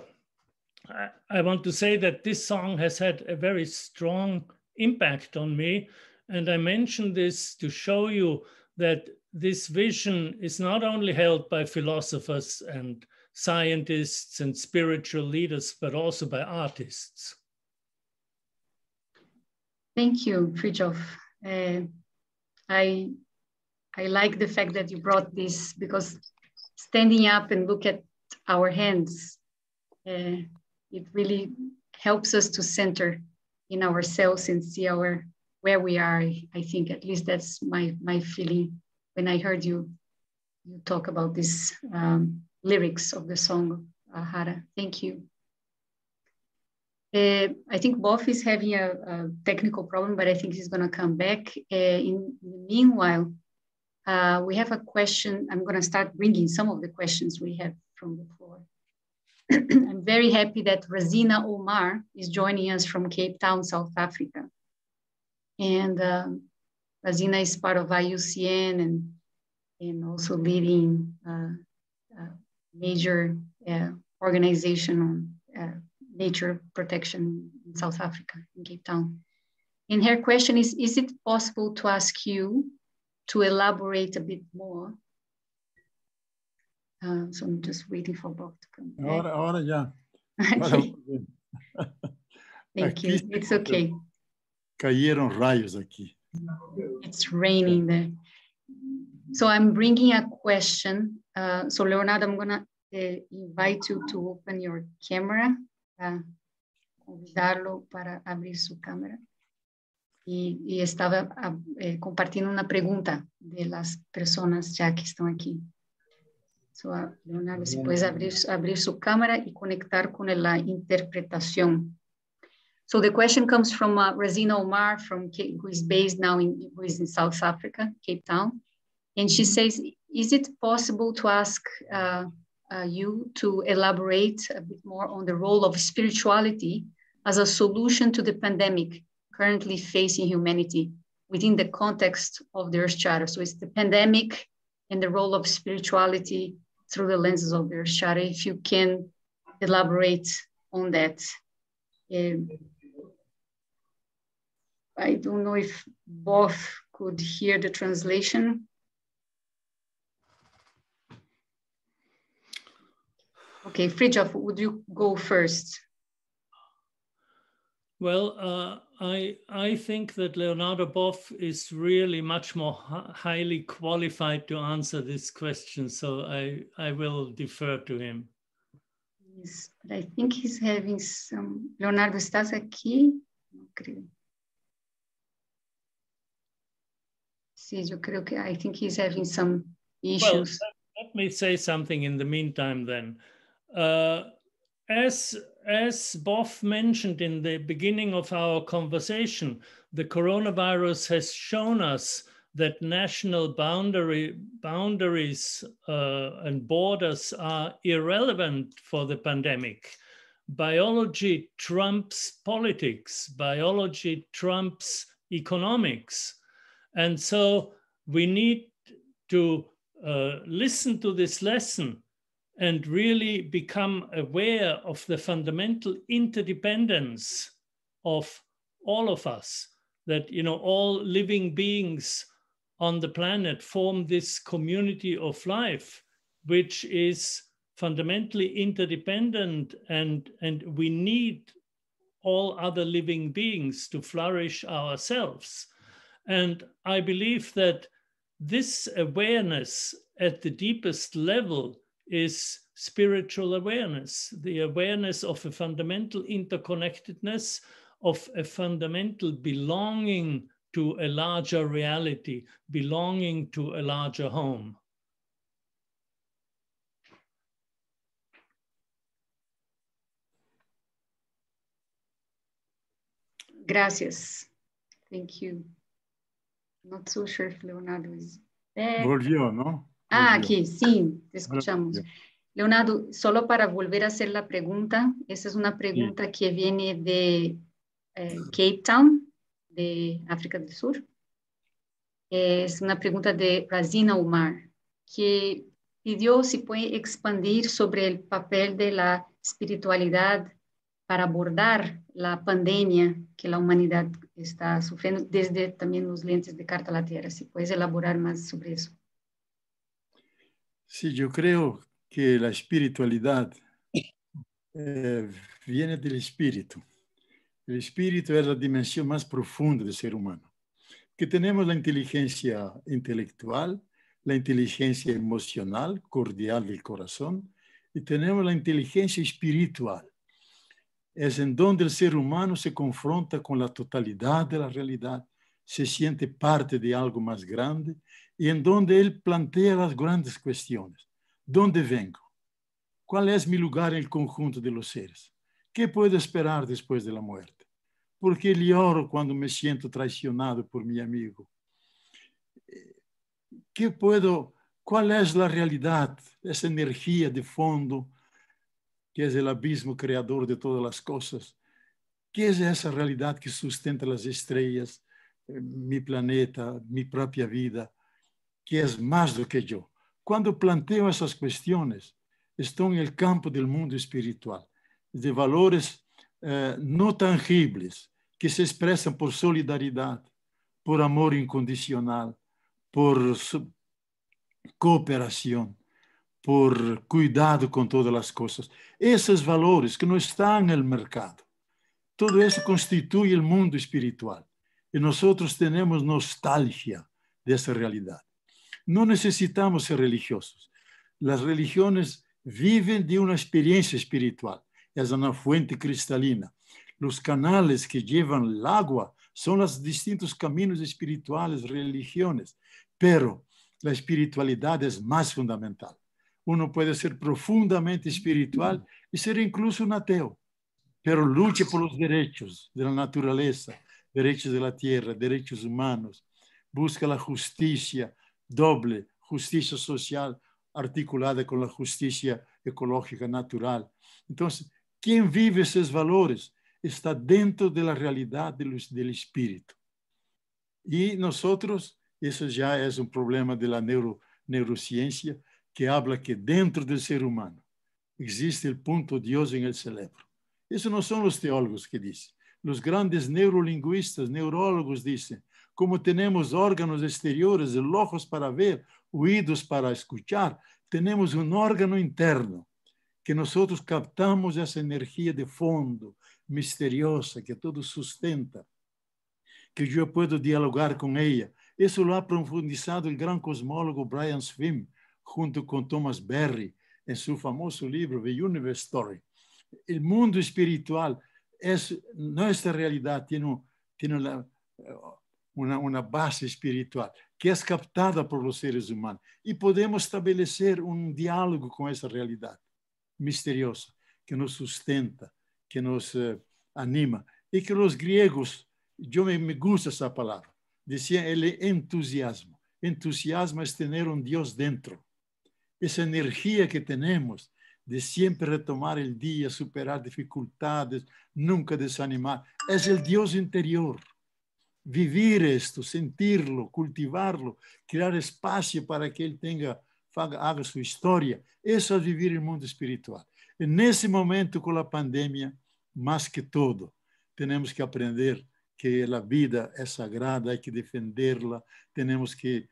I, want to say that this song has had a very strong impact on me. And I mention this to show you that this vision is not only held by philosophers and scientists and spiritual leaders, but also by artists. Thank you, Fridjof. Uh, I I like the fact that you brought this because standing up and look at our hands, uh, it really helps us to center in ourselves and see our where we are. I think at least that's my my feeling when I heard you you talk about these um, lyrics of the song Ahara. Thank you. Uh, I think Boff is having a, a, technical problem, but I think he's going to come back. Uh, in the meanwhile, uh, we have a question. I'm going to start bringing some of the questions we have from the floor. <clears throat> I'm very happy that Razina Omar is joining us from Cape Town, South Africa. And um, Razina is part of IUCN and, and also leading uh, a uh, major uh, organization on uh, nature protection in South Africa, in Cape Town. And her question is, is it possible to ask you to elaborate a bit more. Uh, so I'm just waiting for Bob to come. Back. Ahora, ahora ya. <laughs> <laughs> Thank aquí you. It's okay. Cayeron rayos aquí. It's raining there. So I'm bringing a question. Uh, so Leonardo, I'm gonna uh, invite you to open your camera. Uh, convidarlo para abrir su cámara y, y estaba ah, eh, compartiendo una pregunta de las personas ya que están aquí. So, Leonardo, ah, si puedes abrir, abrir su cámara y conectar con la interpretación. So the question comes from uh, ah, Razina Omar, from Cape, who is based now in, who is in South Africa, Cape Town. And she says, is it possible to ask uh, uh, you to elaborate a bit more on the role of spirituality as a solution to the pandemic currently facing humanity within the context of the Earth Charter. So it's the pandemic and the role of spirituality through the lenses of the Earth Charter. If you can elaborate on that. Um, I don't know if both could hear the translation. Okay, Fridjof, would you go first? Well, uh I, I think that Leonardo Boff is really much more highly qualified to answer this question, so I, I will defer to him. Yes, but I think he's having some. Leonardo, estás aqui? Não creio. Sim, eu creio que. I think he's having some issues. Well, let, let me say something in the meantime then. Uh, as as Boff mentioned in the beginning of our conversation, the coronavirus has shown us that national boundary, boundaries uh, and borders are irrelevant for the pandemic. Biology trumps politics, biology trumps economics. And so we need to uh, listen to this lesson and really become aware of the fundamental interdependence of all of us that you know all living beings on the planet form this community of life which is fundamentally interdependent and and we need all other living beings to flourish ourselves and i believe that this awareness at the deepest level is spiritual awareness, the awareness of a fundamental interconnectedness, of a fundamental belonging to a larger reality, belonging to a larger home. Gracias. Thank you. Not so sure if Leonardo is there. Volvió, no? Ah, aquí, sí, te ah, escuchamos. Leonardo, solo para volver a hacer la pregunta, esa es una pregunta que viene de eh, Cape Town, de África del Sur. Es una pregunta de Razina Umar, que pidió si puede expandir sobre el papel de la espiritualidad para abordar la pandemia que la humanidad está sufriendo desde también los lentes de Carta a la Tierra, si puedes elaborar más sobre eso. Sí, yo creo que la espiritualidad eh, viene del espíritu. El espíritu es la dimensión más profunda del ser humano. Que tenemos la inteligencia intelectual, la inteligencia emocional, cordial del corazón, y tenemos la inteligencia espiritual. Es en donde el ser humano se confronta con la totalidad de la realidad, se siente parte de algo más grande y en donde él plantea las grandes cuestiones. ¿Dónde vengo? ¿Cuál es mi lugar en el conjunto de los seres? ¿Qué puedo esperar después de la muerte? ¿Por qué lloro cuando me siento traicionado por mi amigo? Eh, ¿Qué puedo, cuál es la realidad, esa energía de fondo que es el abismo creador de todas las cosas? ¿Qué es esa realidad que sustenta las estrellas, eh, mi planeta, mi propia vida? que es más do que yo. Cuando planteo esas cuestiones, estoy en el campo del mundo espiritual, de valores eh, no tangibles que se expresan por solidaridad, por amor incondicional, por cooperación, por cuidado con todas las cosas. Esos valores que no están en el mercado. Todo eso constituye el mundo espiritual. Y nosotros tenemos nostalgia de esa realidad. No necesitamos ser religiosos. Las religiones viven de una experiencia espiritual. Es una fuente cristalina. Los canales que llevan el agua son los distintos caminos espirituales, religiones. Pero la espiritualidad es más fundamental. Uno puede ser profundamente espiritual y ser incluso un ateo, pero luche por los derechos de la naturaleza, derechos de la tierra, derechos humanos, busca la justicia, doble, justicia social articulada com a justiça ecológica natural. Então, quem vive esses valores está dentro da realidade do, do espírito. E nós, isso já é um problema da neuro, neurociência, que habla que dentro do ser humano existe o ponto Deus em el cerebro. Isso não são os teólogos que dizem. Os grandes neurolinguistas, neurólogos dizem como temos órgãos exteriores, olhos para ver, ouvidos para escuchar, temos um órgão interno que nós captamos essa energia de fundo, misteriosa, que tudo sustenta, que eu posso dialogar com ela. Isso lá profundizado o grande cosmólogo Brian Swim, junto com Thomas Berry, em seu famoso livro The Universe Story. O mundo espiritual é nossa realidade, tem, tem una, base espiritual que es captada por los seres humanos y podemos establecer un diálogo con esa realidad misteriosa que nos sustenta, que nos eh, anima y que los griegos, yo me, me gusta esa palabra, decía el entusiasmo. Entusiasmo es tener un Dios dentro. Esa energía que tenemos de siempre retomar el día, superar dificultades, nunca desanimar, es el Dios interior vivir isto, sentirlo, lo criar espaço para que ele tenha haga sua história. Isso é viver o mundo espiritual. E nesse momento, com a pandemia, mais que todo, temos que aprender que a vida é sagrada, há que defendê-la, temos que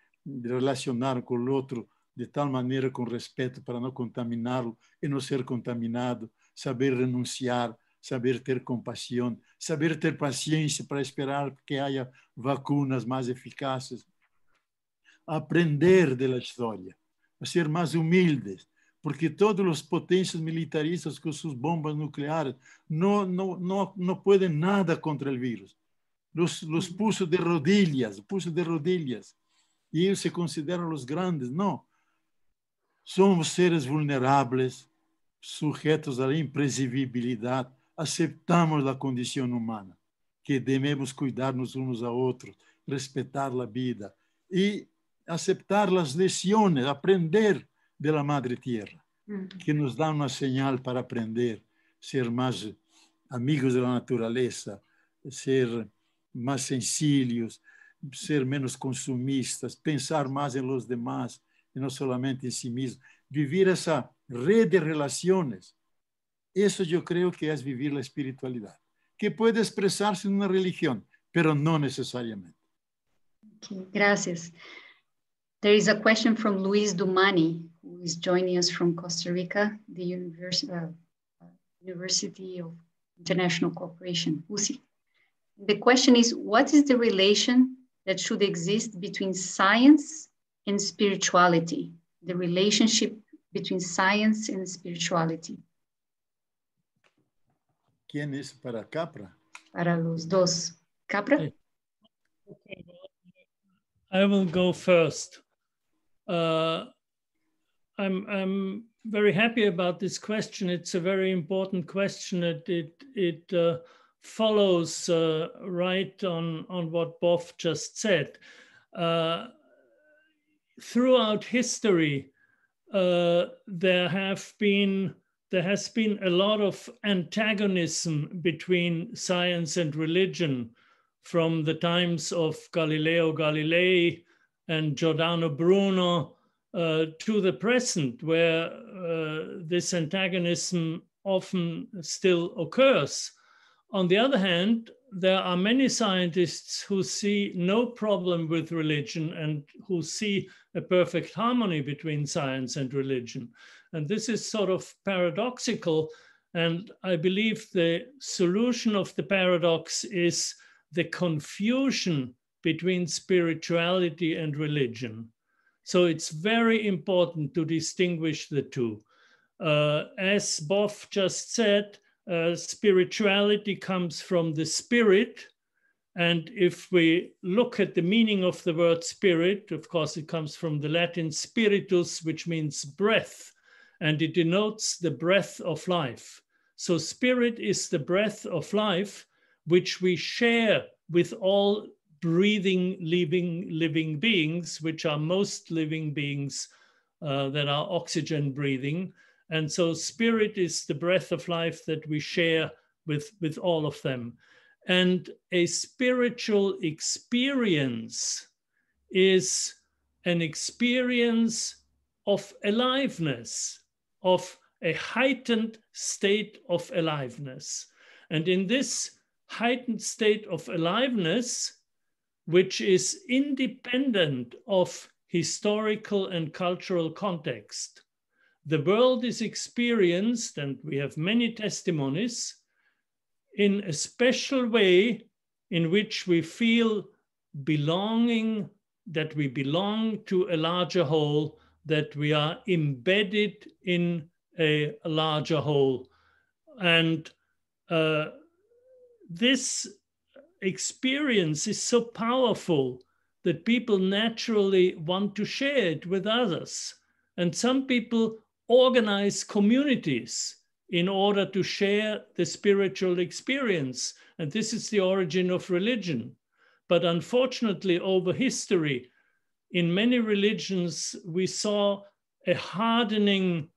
relacionar com o outro de tal maneira com respeito para não contaminá-lo e não ser contaminado, saber renunciar, saber ter compaixão, saber ter paciência para esperar que haja vacinas mais eficazes, aprender da história, ser mais humildes, porque todos os potências militaristas com suas bombas nucleares não não não não podem nada contra o vírus. Los, los puso de rodillas, puso de rodillas. E eles se consideram os grandes. Não. Somos seres vulneráveis, sujeitos à imprevisibilidade aceptamos a condição humana, que devemos cuidar-nos uns a outros, respeitar a vida e aceitar as lições, aprender da Madre Tierra, hum. que nos dá uma señal para aprender, ser mais amigos da natureza, ser mais sensíveis ser menos consumistas, pensar mais em los demás e não somente em si mesmo, viver essa rede de relações Eso yo creo que es vivir la espiritualidad, que puede expresarse en una religión, pero no necesariamente. Okay, gracias. There is a question from Luis Dumani, who is joining us from Costa Rica, the University, uh, uh, University of International Cooperation, UCI. The question is, what is the relation that should exist between science and spirituality? The relationship between science and spirituality. ¿Quién es para Capra? Para los dos. Capra? Okay. I will go first. Uh, I'm, I'm very happy about this question. It's a very important question. It, it, it uh, follows uh, right on, on what Boff just said. Uh, throughout history, uh, there have been there has been a lot of antagonism between science and religion from the times of Galileo Galilei and Giordano Bruno uh, to the present, where uh, this antagonism often still occurs. On the other hand, there are many scientists who see no problem with religion and who see a perfect harmony between science and religion. And this is sort of paradoxical. And I believe the solution of the paradox is the confusion between spirituality and religion. So it's very important to distinguish the two. Uh, as Boff just said, uh, spirituality comes from the spirit. And if we look at the meaning of the word spirit, of course, it comes from the Latin spiritus, which means breath and it denotes the breath of life. So, spirit is the breath of life which we share with all breathing, living, living beings, which are most living beings uh, that are oxygen breathing. And so, spirit is the breath of life that we share with, with all of them. And a spiritual experience is an experience of aliveness, of a heightened state of aliveness. And in this heightened state of aliveness, which is independent of historical and cultural context, the world is experienced, and we have many testimonies, in a special way in which we feel belonging, that we belong to a larger whole that we are embedded in a larger whole. And uh, this experience is so powerful that people naturally want to share it with others. And some people organize communities in order to share the spiritual experience. And this is the origin of religion. But unfortunately, over history, in many religions, we saw a hardening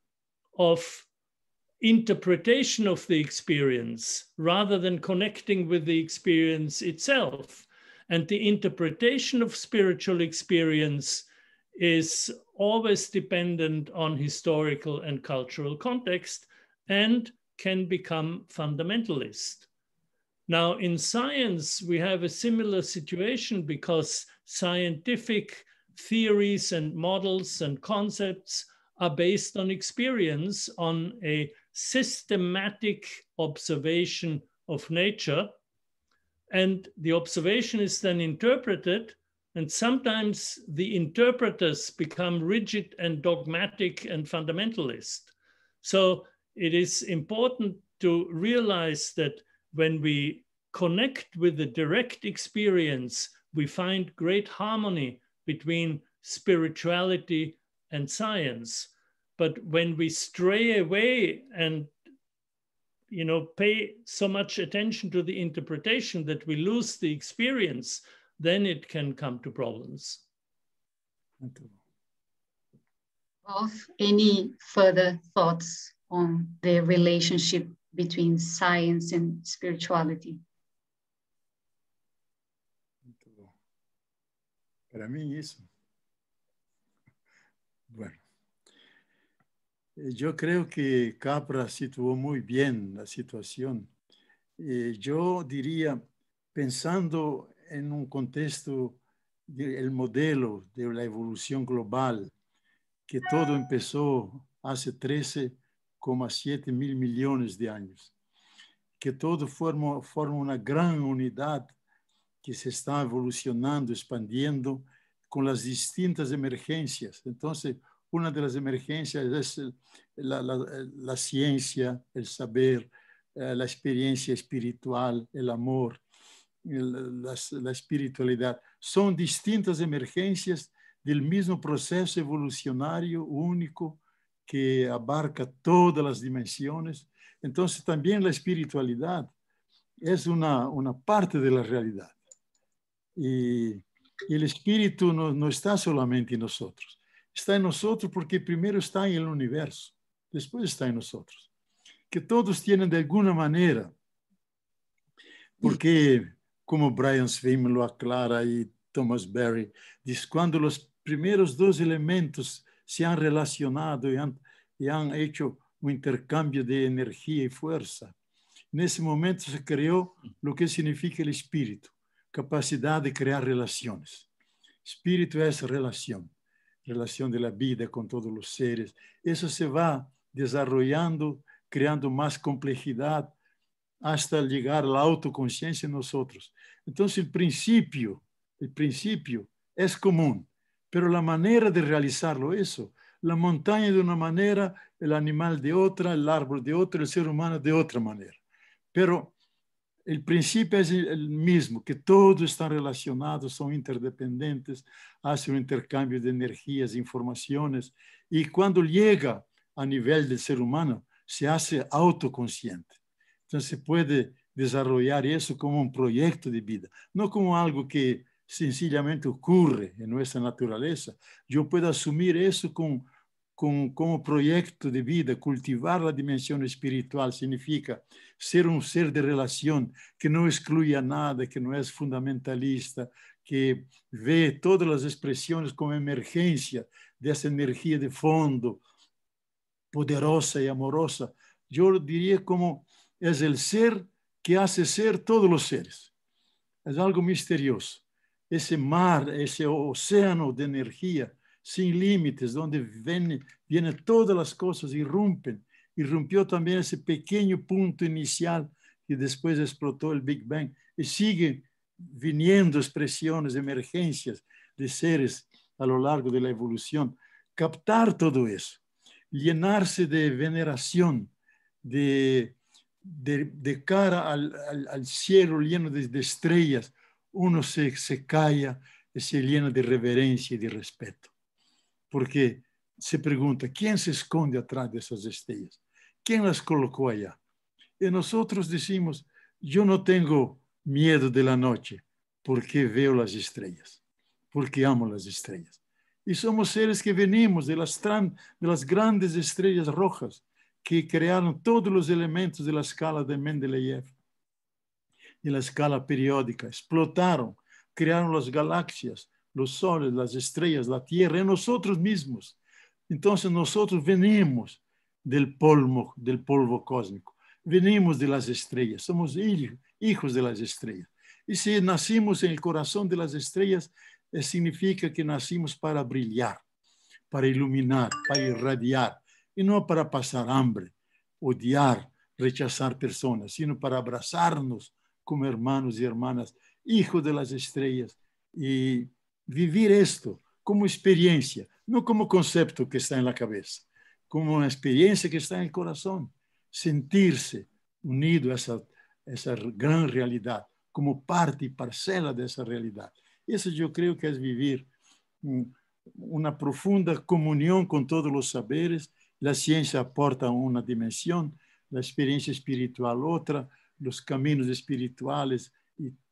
of interpretation of the experience rather than connecting with the experience itself. And the interpretation of spiritual experience is always dependent on historical and cultural context and can become fundamentalist. Now, in science, we have a similar situation because scientific theories and models and concepts are based on experience, on a systematic observation of nature. And the observation is then interpreted. And sometimes the interpreters become rigid and dogmatic and fundamentalist. So it is important to realize that when we connect with the direct experience, we find great harmony between spirituality and science. But when we stray away and you know pay so much attention to the interpretation that we lose the experience, then it can come to problems. Of any further thoughts on the relationship between science and spirituality? Para mí eso. Bueno, eh, yo creo que Capra situó muy bien la situación. Eh, yo diría, pensando en un contexto del modelo de la evolución global, que todo empezó hace 13,7 mil millones de años, que todo forma una gran unidad que se está evolucionando, expandiendo con las distintas emergencias. Entonces, una de las emergencias es la, ciencia, el saber, eh, la experiencia espiritual, el amor, la, espiritualidad. Son distintas emergencias del mismo proceso evolucionario único que abarca todas las dimensiones. Entonces, también la espiritualidad es una parte de la realidad. Y el espíritu no, está solamente en nosotros, está en nosotros porque primero está en el universo, después está en nosotros. Que todos tienen de alguna manera, porque como Brian Swim lo aclara y Thomas Berry, dice, cuando los primeros dos elementos se han relacionado y han hecho un intercambio de energía y fuerza, en ese momento se creó lo que significa el espíritu capacidad de crear relaciones. Espíritu es relación, relación de la vida con todos los seres. Eso se va desarrollando, creando más complejidad hasta llegar a la autoconciencia en nosotros. Entonces el principio, el principio es común, pero la manera de realizarlo, eso, la montaña de una manera, el animal de otra, el árbol de otra, el ser humano de otra manera. Pero el principio es el mismo, que todos está relacionados, son interdependientes, hacen un intercambio de energías, informaciones. Y cuando llega a nivel del ser humano, se hace autoconsciente. Entonces se puede desarrollar eso como un proyecto de vida, No como algo que sencillamente ocurre en nuestra naturaleza. Yo puedo asumir eso con como, proyecto de vida, cultivar la dimensión espiritual significa ser un um ser de relación que no excluya a nada, que no es fundamentalista, que ve todas las expresiones como emergencia de esa energía de fondo, poderosa y e amorosa. Yo diría como es el ser que hace ser todos los seres. Es algo misterioso. Ese mar, ese océano de energía sin límites, donde viene vienen todas las cosas, irrumpen. Irrumpió también ese pequeño punto inicial que después explotó el Big Bang. Y sigue viniendo expresiones, emergencias de seres a lo largo de la evolución. Captar todo eso, llenarse de veneración, de, cara al, cielo lleno de, estrellas, uno se, se calla, se llena de reverencia y de respeto porque se pregunta, ¿quién se esconde atrás de esas estrellas? ¿Quién las colocó allá? Y nosotros decimos, yo no tengo miedo de la noche porque veo las estrellas, porque amo las estrellas. Y somos seres que venimos de las, grandes estrellas rojas que crearon todos los elementos de la escala de Mendeleev, de la escala periódica, explotaron, crearon las galaxias, los soles, las estrellas, la tierra, en nosotros mismos. Entonces nosotros venimos del polvo, del polvo cósmico, venimos de las estrellas, somos hijos de las estrellas. Y si nacimos en el corazón de las estrellas, eh, significa que nacimos para brillar, para iluminar, para irradiar, y no para pasar hambre, odiar, rechazar personas, sino para abrazarnos como hermanos y hermanas, hijos de las estrellas y vivir esto como experiencia, no como concepto que está en la cabeza, como una experiencia que está en el corazón, sentirse unido a esa, gran realidad, como parte y parcela de esa realidad. Eso yo creo que es vivir mm, una profunda comunión con todos los saberes. La ciencia aporta una dimensión, la experiencia espiritual otra, los caminos espirituales,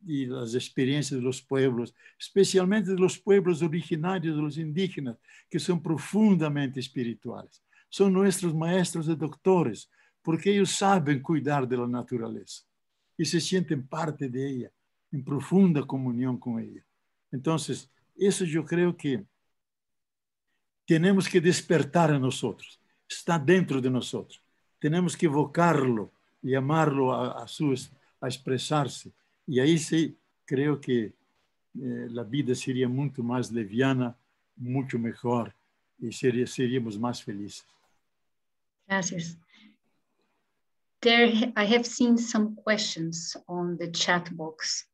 y, las experiencias de los pueblos, especialmente de los pueblos originarios, de los indígenas, que son profundamente espirituales. Son nuestros maestros y doctores, porque ellos saben cuidar de la naturaleza y se sienten parte de ella, en profunda comunión con ella. Entonces, eso yo creo que tenemos que despertar a nosotros, está dentro de nosotros. Tenemos que evocarlo, llamarlo a, a expresarse E aí sim, creio que eh, a vida seria muito mais leviana, muito melhor e seria, seríamos mais felizes. Gracias. There, I have seen some questions on the chat box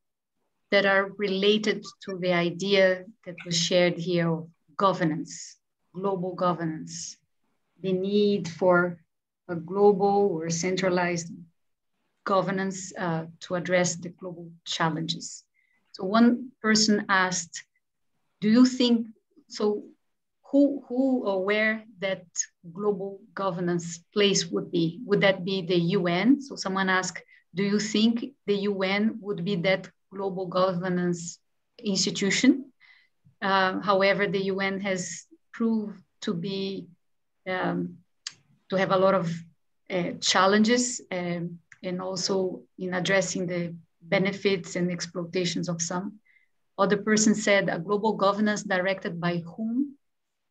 that are related to the idea that was shared here of governance, global governance, the need for a global or centralized governance uh, to address the global challenges. So one person asked, do you think, so who, who or where that global governance place would be? Would that be the UN? So someone asked, do you think the UN would be that global governance institution? Uh, however, the UN has proved to be um, to have a lot of uh, challenges um, and also in addressing the benefits and exploitations of some. Other person said a global governance directed by whom?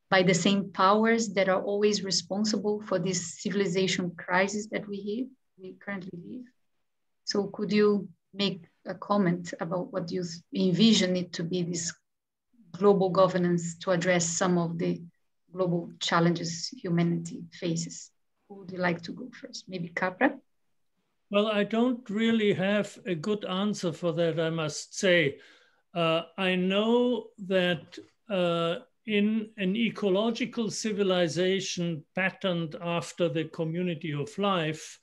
By the same powers that are always responsible for this civilization crisis that we, have, we currently live. So could you make a comment about what you envision it to be this global governance to address some of the global challenges humanity faces? Who would you like to go first? Maybe Capra? Well, I don't really have a good answer for that, I must say. Uh, I know that uh, in an ecological civilization patterned after the community of life,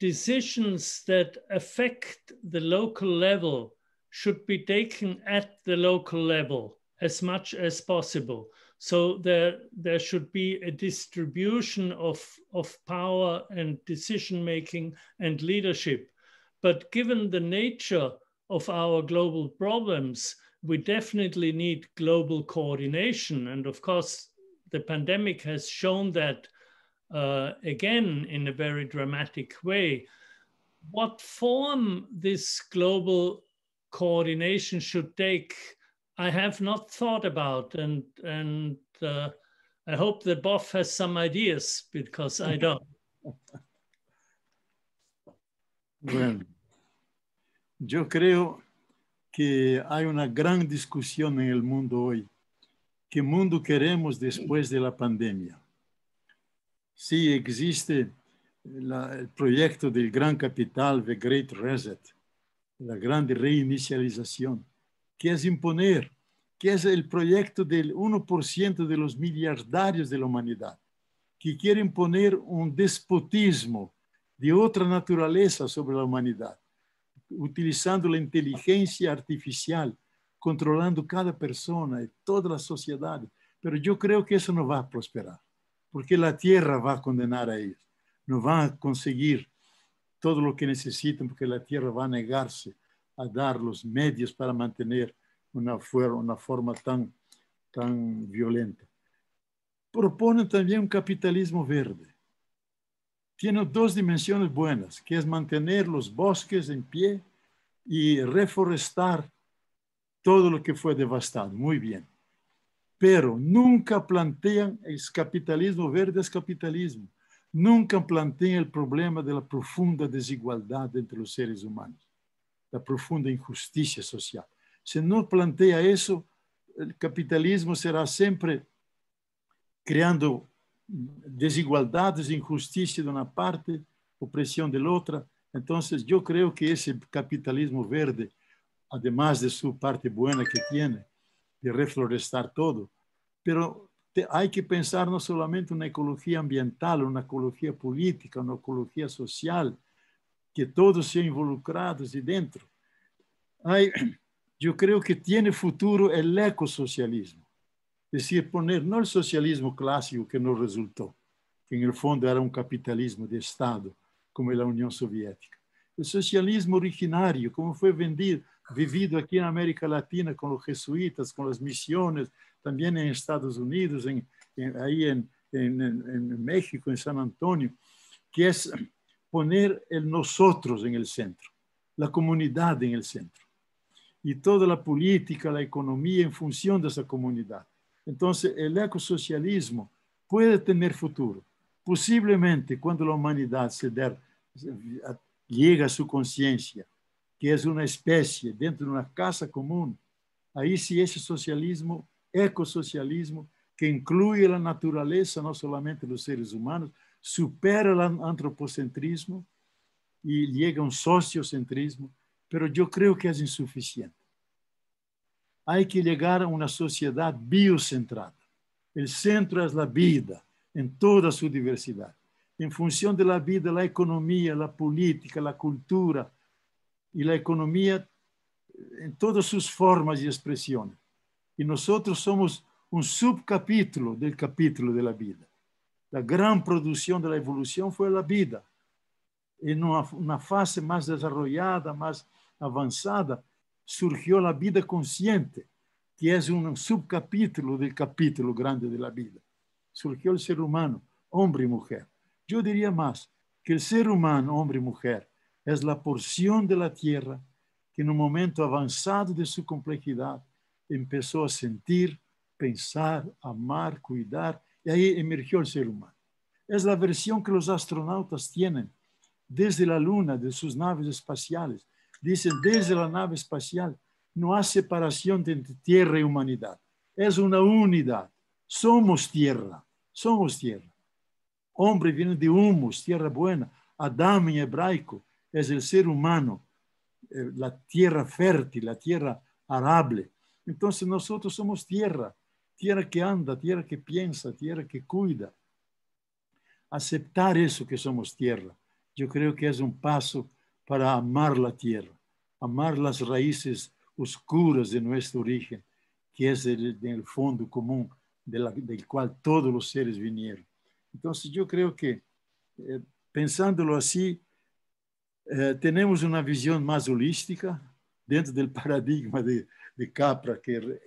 decisions that affect the local level should be taken at the local level as much as possible. So there, there should be a distribution of, of power and decision making and leadership. But given the nature of our global problems, we definitely need global coordination. And of course, the pandemic has shown that uh, again in a very dramatic way. What form this global coordination should take I have not thought about, and and uh, I hope that Boff has some ideas because I <laughs> don't. Bueno, yo creo que hay una gran discusión en el mundo hoy. ¿Qué mundo queremos después de la pandemia? Sí existe la, el proyecto del gran capital, The Great Reset, la gran reinicialización que es imponer, que es el proyecto del 1% de los miliardarios de la humanidad, que quiere imponer un despotismo de otra naturaleza sobre la humanidad, utilizando la inteligencia artificial, controlando cada persona y toda la sociedad. Pero yo creo que eso no va a prosperar, porque la tierra va a condenar a ellos, no va a conseguir todo lo que necesitan, porque la tierra va a negarse a dar los medios para mantener una, una forma tan, tan violenta. Proponen también un capitalismo verde. Tiene dos dimensiones buenas, que es mantener los bosques en pie y reforestar todo lo que fue devastado. Muy bien. Pero nunca plantean, es capitalismo verde, es capitalismo. Nunca plantean el problema de la profunda desigualdad entre los seres humanos la profunda injusticia social. Si no plantea eso, el capitalismo será siempre creando desigualdades, injusticia de una parte, opresión de la otra. Entonces yo creo que ese capitalismo verde, además de su parte buena que tiene, de reflorestar todo, pero hay que pensar no solamente una ecología ambiental, una ecología política, una ecología social, que todos sejam involucrados de dentro. Aí, eu creio que tem futuro o ecossocialismo. É poner não o socialismo clássico que não resultou, que no fundo era um capitalismo de Estado, como é a União Soviética. O socialismo originário, como foi vendido, vivido aqui na América Latina com os jesuítas, com as missões, também em Estados Unidos, em, em, aí em, em, México, em San Antonio, que é poner el nosotros en el centro, la comunidad en el centro. Y toda la política, la economía en función de esa comunidad. Entonces, el ecosocialismo puede tener futuro. Posiblemente cuando la humanidad se llega a su conciencia, que es una especie dentro de una casa común, ahí sí ese socialismo, ecosocialismo, que incluye la naturaleza, no solamente los seres humanos, supera el antropocentrismo y llega a un sociocentrismo, pero yo creo que es insuficiente. Hay que llegar a una sociedad biocentrada. El centro es la vida en toda su diversidad. En función de la vida, la economía, la política, la cultura y la economía eh, en todas sus formas y expresiones. Y nosotros somos un subcapítulo del capítulo de la vida la gran producción de la evolución fue la vida. En una, fase más desarrollada, más avanzada, surgió la vida consciente, que es un subcapítulo del capítulo grande de la vida. Surgió el ser humano, hombre y mujer. Yo diría más que el ser humano, hombre y mujer, es la porción de la tierra que en un momento avanzado de su complejidad empezó a sentir, pensar, amar, cuidar y ahí emergió el ser humano. Es la versión que los astronautas tienen desde la Luna, de sus naves espaciales. Dicen, desde la nave espacial no hay separación entre tierra y humanidad. Es una unidad. Somos tierra, somos tierra. Hombre viene de humus, tierra buena. Adán en hebraico es el ser humano, eh, la tierra fértil, la tierra arable. Entonces nosotros somos tierra tierra que anda, tierra que piensa, tierra que cuida. Aceptar eso que somos tierra, yo creo que es un paso para amar la tierra, amar las raíces oscuras de nuestro origen, que es el, fondo común del cual todos los seres vinieron. Entonces yo creo que eh, pensándolo así, eh, tenemos una visión más holística dentro del <laughs> paradigma de, Capra, que eh,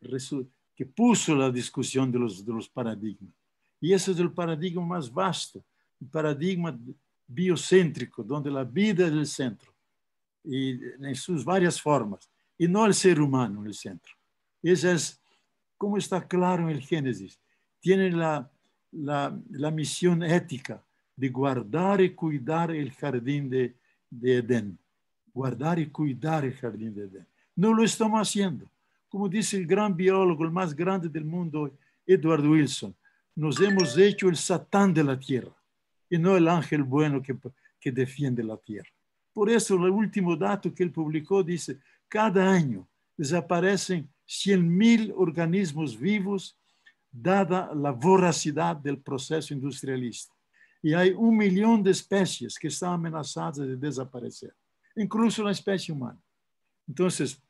resulta que puso la discusión de los, de los paradigmas. Y ese es el paradigma más vasto, el paradigma biocéntrico, donde la vida es el centro, y en sus varias formas, y no el ser humano en el centro. Esa es, como está claro en el Génesis, tiene la, la, la misión ética de guardar y cuidar el jardín de, de Edén. Guardar y cuidar el jardín de Edén. No lo estamos haciendo como dice el gran biólogo, el más grande del mundo, Edward Wilson, nos hemos hecho el satán de la tierra y no el ángel bueno que, defiende la tierra. Por eso el último dato que él publicó dice, cada año desaparecen 100 mil organismos vivos dada la voracidad del proceso industrialista. Y hay un millón de especies que están amenazadas de desaparecer, incluso la especie humana. Entonces,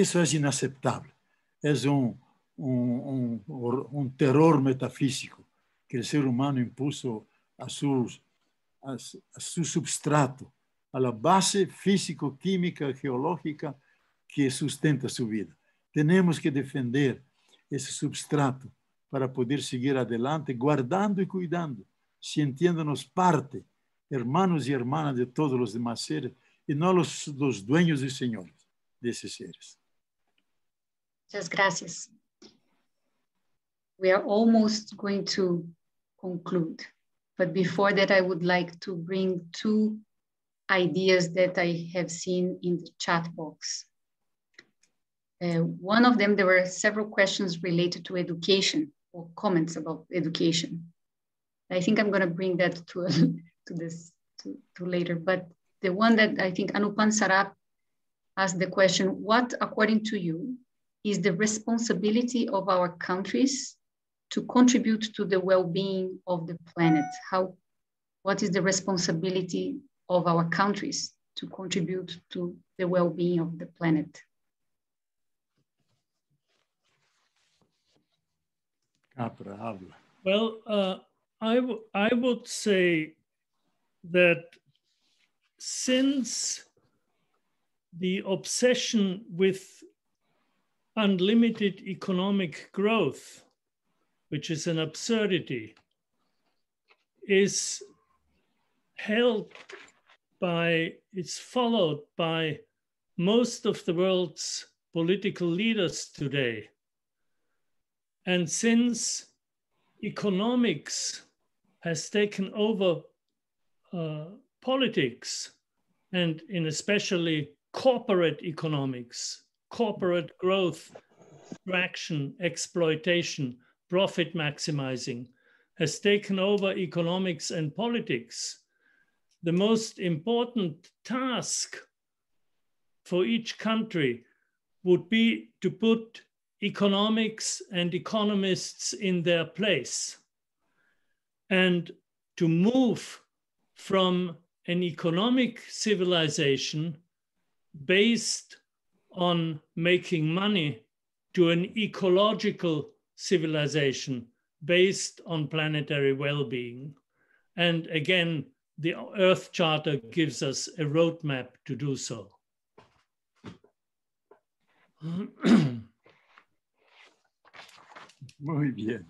eso es inaceptable. Es un terror metafísico que el ser humano impuso a su a, substrato, a la base físico-química, geológica que sustenta su vida. Tenemos que defender ese substrato para poder seguir adelante, guardando y cuidando, sintiéndonos parte, hermanos y hermanas de todos los demás seres, y no los dueños dueños señores de esos seres. Muchas gracias. We are almost going to conclude. But before that, I would like to bring two ideas that I have seen in the chat box. Uh, one of them, there were several questions related to education or comments about education. I think I'm going to bring that to, <laughs> to this to, to later. But the one that I think Anupan Sarap asked the question, what, according to you, is the responsibility of our countries to contribute to the well-being of the planet. How, what is the responsibility of our countries to contribute to the well-being of the planet? Well, uh, I, I would say that since the obsession with unlimited economic growth, which is an absurdity, is held by, it's followed by most of the world's political leaders today. And since economics has taken over uh, politics, and in especially corporate economics, corporate growth, extraction, exploitation, profit maximizing, has taken over economics and politics. The most important task for each country would be to put economics and economists in their place and to move from an economic civilization based on making money to an ecological civilization based on planetary well-being. And again, the Earth Charter gives us a roadmap to do so. <clears throat> Muy bien.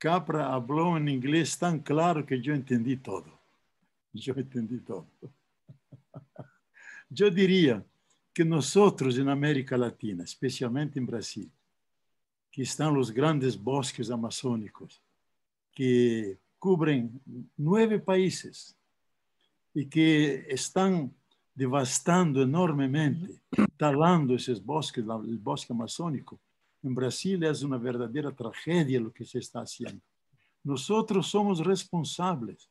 Capra habló en inglés tan claro que yo entendí todo. Yo entendí todo. <laughs> Yo diría que nosotros en América Latina, especialmente en Brasil, que están los grandes bosques amazónicos, que cubren nueve países y que están devastando enormemente, talando esos bosques, el bosque amazónico. En Brasil es una verdadera tragedia lo que se está haciendo. Nosotros somos responsables,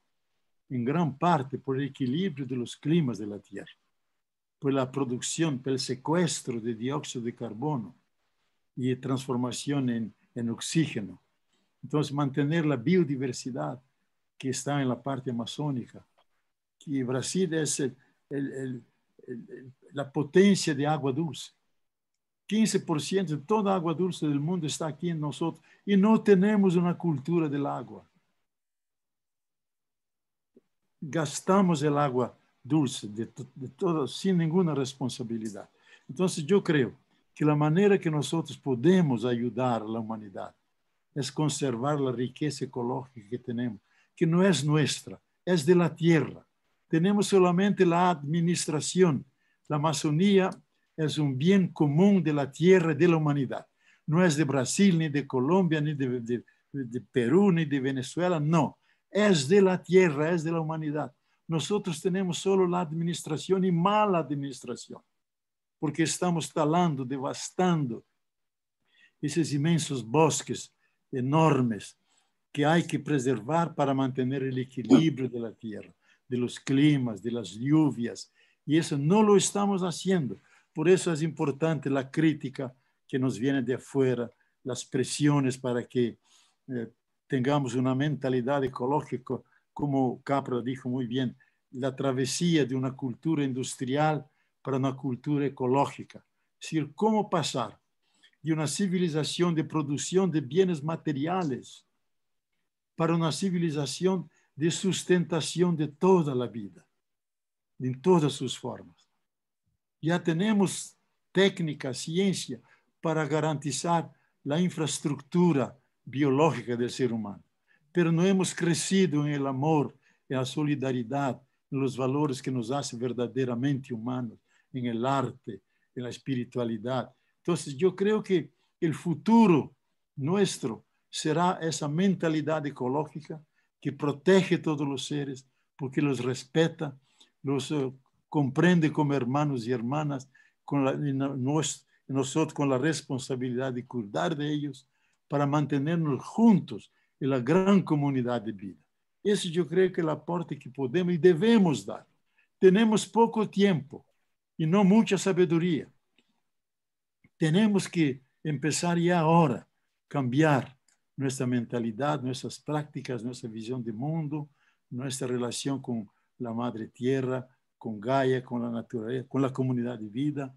en gran parte, por el equilibrio de los climas de la Tierra por pues, la producción, por pues, el secuestro de dióxido de carbono y transformación en, en oxígeno. Entonces, mantener la biodiversidad que está en la parte amazónica. Y Brasil es la potencia de agua dulce. 15% de toda agua dulce del mundo está aquí en nosotros y no tenemos una cultura del agua. Gastamos el agua dulce de, todo, sin ninguna responsabilidad. Entonces yo creo que la manera que nosotros podemos ayudar a la humanidad es conservar la riqueza ecológica que tenemos, que no es nuestra, es de la tierra. Tenemos solamente la administración. La Amazonía es un bien común de la tierra, y de la humanidad. No es de Brasil, ni de Colombia, ni de, de Perú, ni de Venezuela, no. Es de la tierra, es de la humanidad. Nosotros tenemos solo la administración y mala administración, porque estamos talando, devastando esos inmensos bosques enormes que hay que preservar para mantener el equilibrio de la tierra, de los climas, de las lluvias. Y eso no lo estamos haciendo. Por eso es importante la crítica que nos viene de afuera, las presiones para que eh, tengamos una mentalidad ecológica como Capra dijo muy bien, la travesía de una cultura industrial para una cultura ecológica. Es decir, cómo pasar de una civilización de producción de bienes materiales para una civilización de sustentación de toda la vida, en todas sus formas. Ya tenemos técnica, ciencia para garantizar la infraestructura biológica del ser humano pero no hemos crecido en em el amor, en la solidaridad, en los valores que nos hacen verdaderamente humanos, en em el arte, en la espiritualidad. Entonces yo creo que el futuro nuestro será esa mentalidad ecológica que protege a todos los seres, porque los respeta, los eh, comprende como hermanos y hermanas, con nosotros con la responsabilidad de cuidar de ellos para mantenernos juntos e la gran comunidad de vida. eso yo creo que es el aporte que podemos y e debemos dar. Tenemos poco tiempo y e no mucha sabiduría. Tenemos que empezar ya ahora, cambiar nuestra mentalidad, nuestras prácticas, nuestra visión de mundo, nuestra relación con la madre tierra, con Gaia, con la naturaleza, con la comunidad de vida.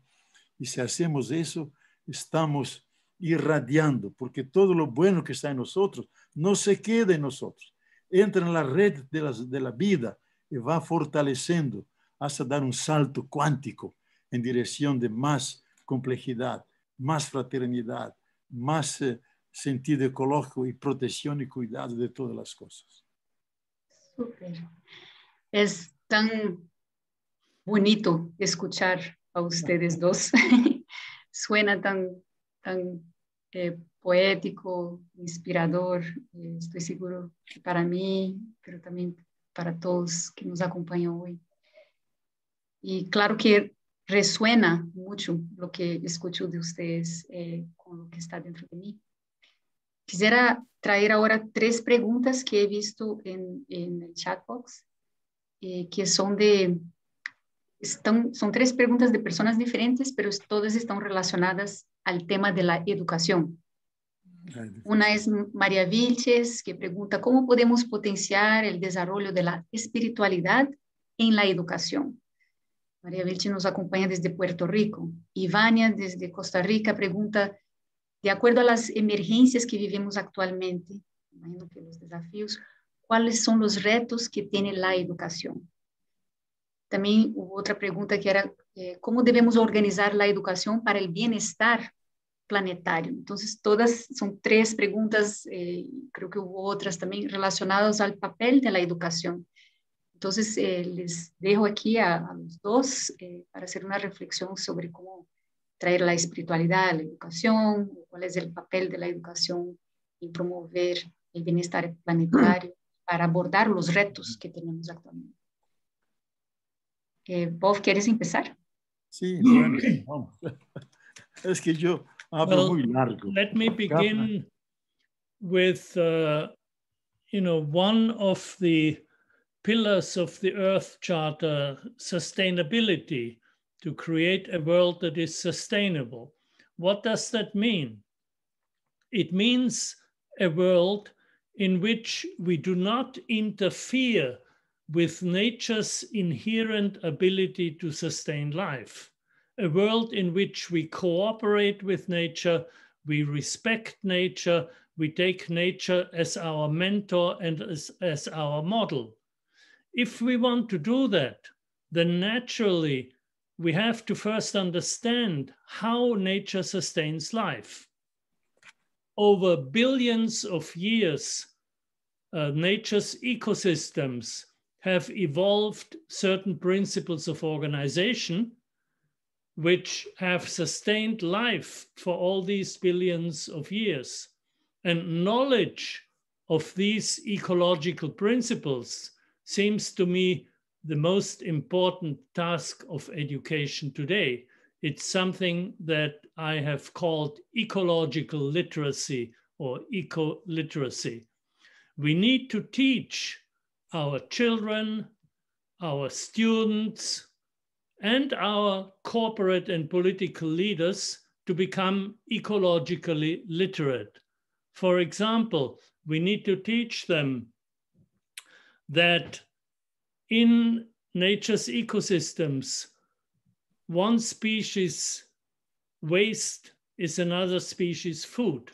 Y si hacemos eso, estamos irradiando, porque todo lo bueno que está en nosotros no se queda en nosotros. Entra en la red de, la vida y va fortaleciendo hasta dar un salto cuántico en dirección de más complejidad, más fraternidad, más eh, sentido ecológico y protección y cuidado de todas las cosas. Es tan bonito escuchar a ustedes dos. <laughs> Suena tan tan eh, poético, inspirador. Eh, estoy seguro que para mí, pero también para todos que nos acompañan hoy. Y claro que resuena mucho lo que escucho de ustedes eh, con lo que está dentro de mí. Quisiera traer ahora tres preguntas que he visto en, en el chat box, que son de están, son tres preguntas de personas diferentes, pero todas están relacionadas al tema de la educación. Una es María Vilches, que pregunta, ¿cómo podemos potenciar el desarrollo de la espiritualidad en la educación? María Vilches nos acompaña desde Puerto Rico. Ivania, desde Costa Rica, pregunta, de acuerdo a las emergencias que vivimos actualmente, imagino que los desafíos, ¿cuáles son los retos que tiene la educación? También hubo otra pregunta que era, eh, ¿cómo debemos organizar la educación para el bienestar planetario. Entonces, todas son tres preguntas, eh, creo que hubo otras también relacionadas al papel de la educación. Entonces, eh, les dejo aquí a, los dos eh, para hacer una reflexión sobre cómo traer la espiritualidad a la educación, cuál es el papel de la educación en promover el bienestar planetario <clears throat> para abordar los retos que tenemos actualmente. Bob, ¿quieres empezar? Sí, <laughs> Es que yo well, muy largo. Let me begin with, uh, you know, one of the pillars of the Earth Charter, sustainability, to create a world that is sustainable. What does that mean? It means a world in which we do not interfere with nature's inherent ability to sustain life a world in which we cooperate with nature, we respect nature, we take nature as our mentor and as, as our model. If we want to do that, then naturally we have to first understand how nature sustains life. Over billions of years, uh, nature's ecosystems have evolved certain principles of organization which have sustained life for all these billions of years. And knowledge of these ecological principles seems to me the most important task of education today. It's something that I have called ecological literacy or eco literacy. We need to teach our children, our students, and our corporate and political leaders to become ecologically literate. For example, we need to teach them that in nature's ecosystems, one species waste is another species food,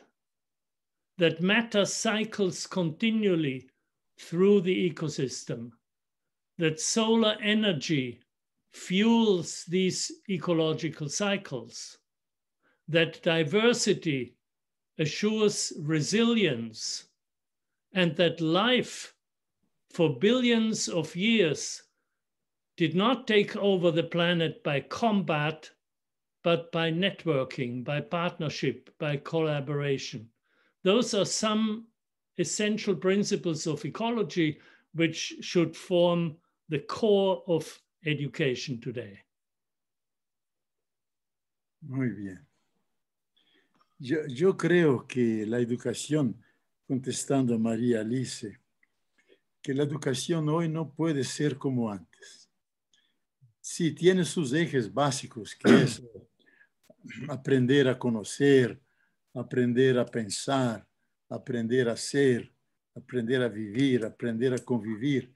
that matter cycles continually through the ecosystem, that solar energy fuels these ecological cycles, that diversity assures resilience, and that life for billions of years did not take over the planet by combat, but by networking, by partnership, by collaboration. Those are some essential principles of ecology which should form the core of education today. Muy bien. Yo, creo que la educación, contestando a María Alice, que la educación hoy no puede ser como antes. Sí, tiene sus ejes básicos, que es <clears throat> aprender a conocer, aprender a pensar, aprender a ser, aprender a vivir, aprender a convivir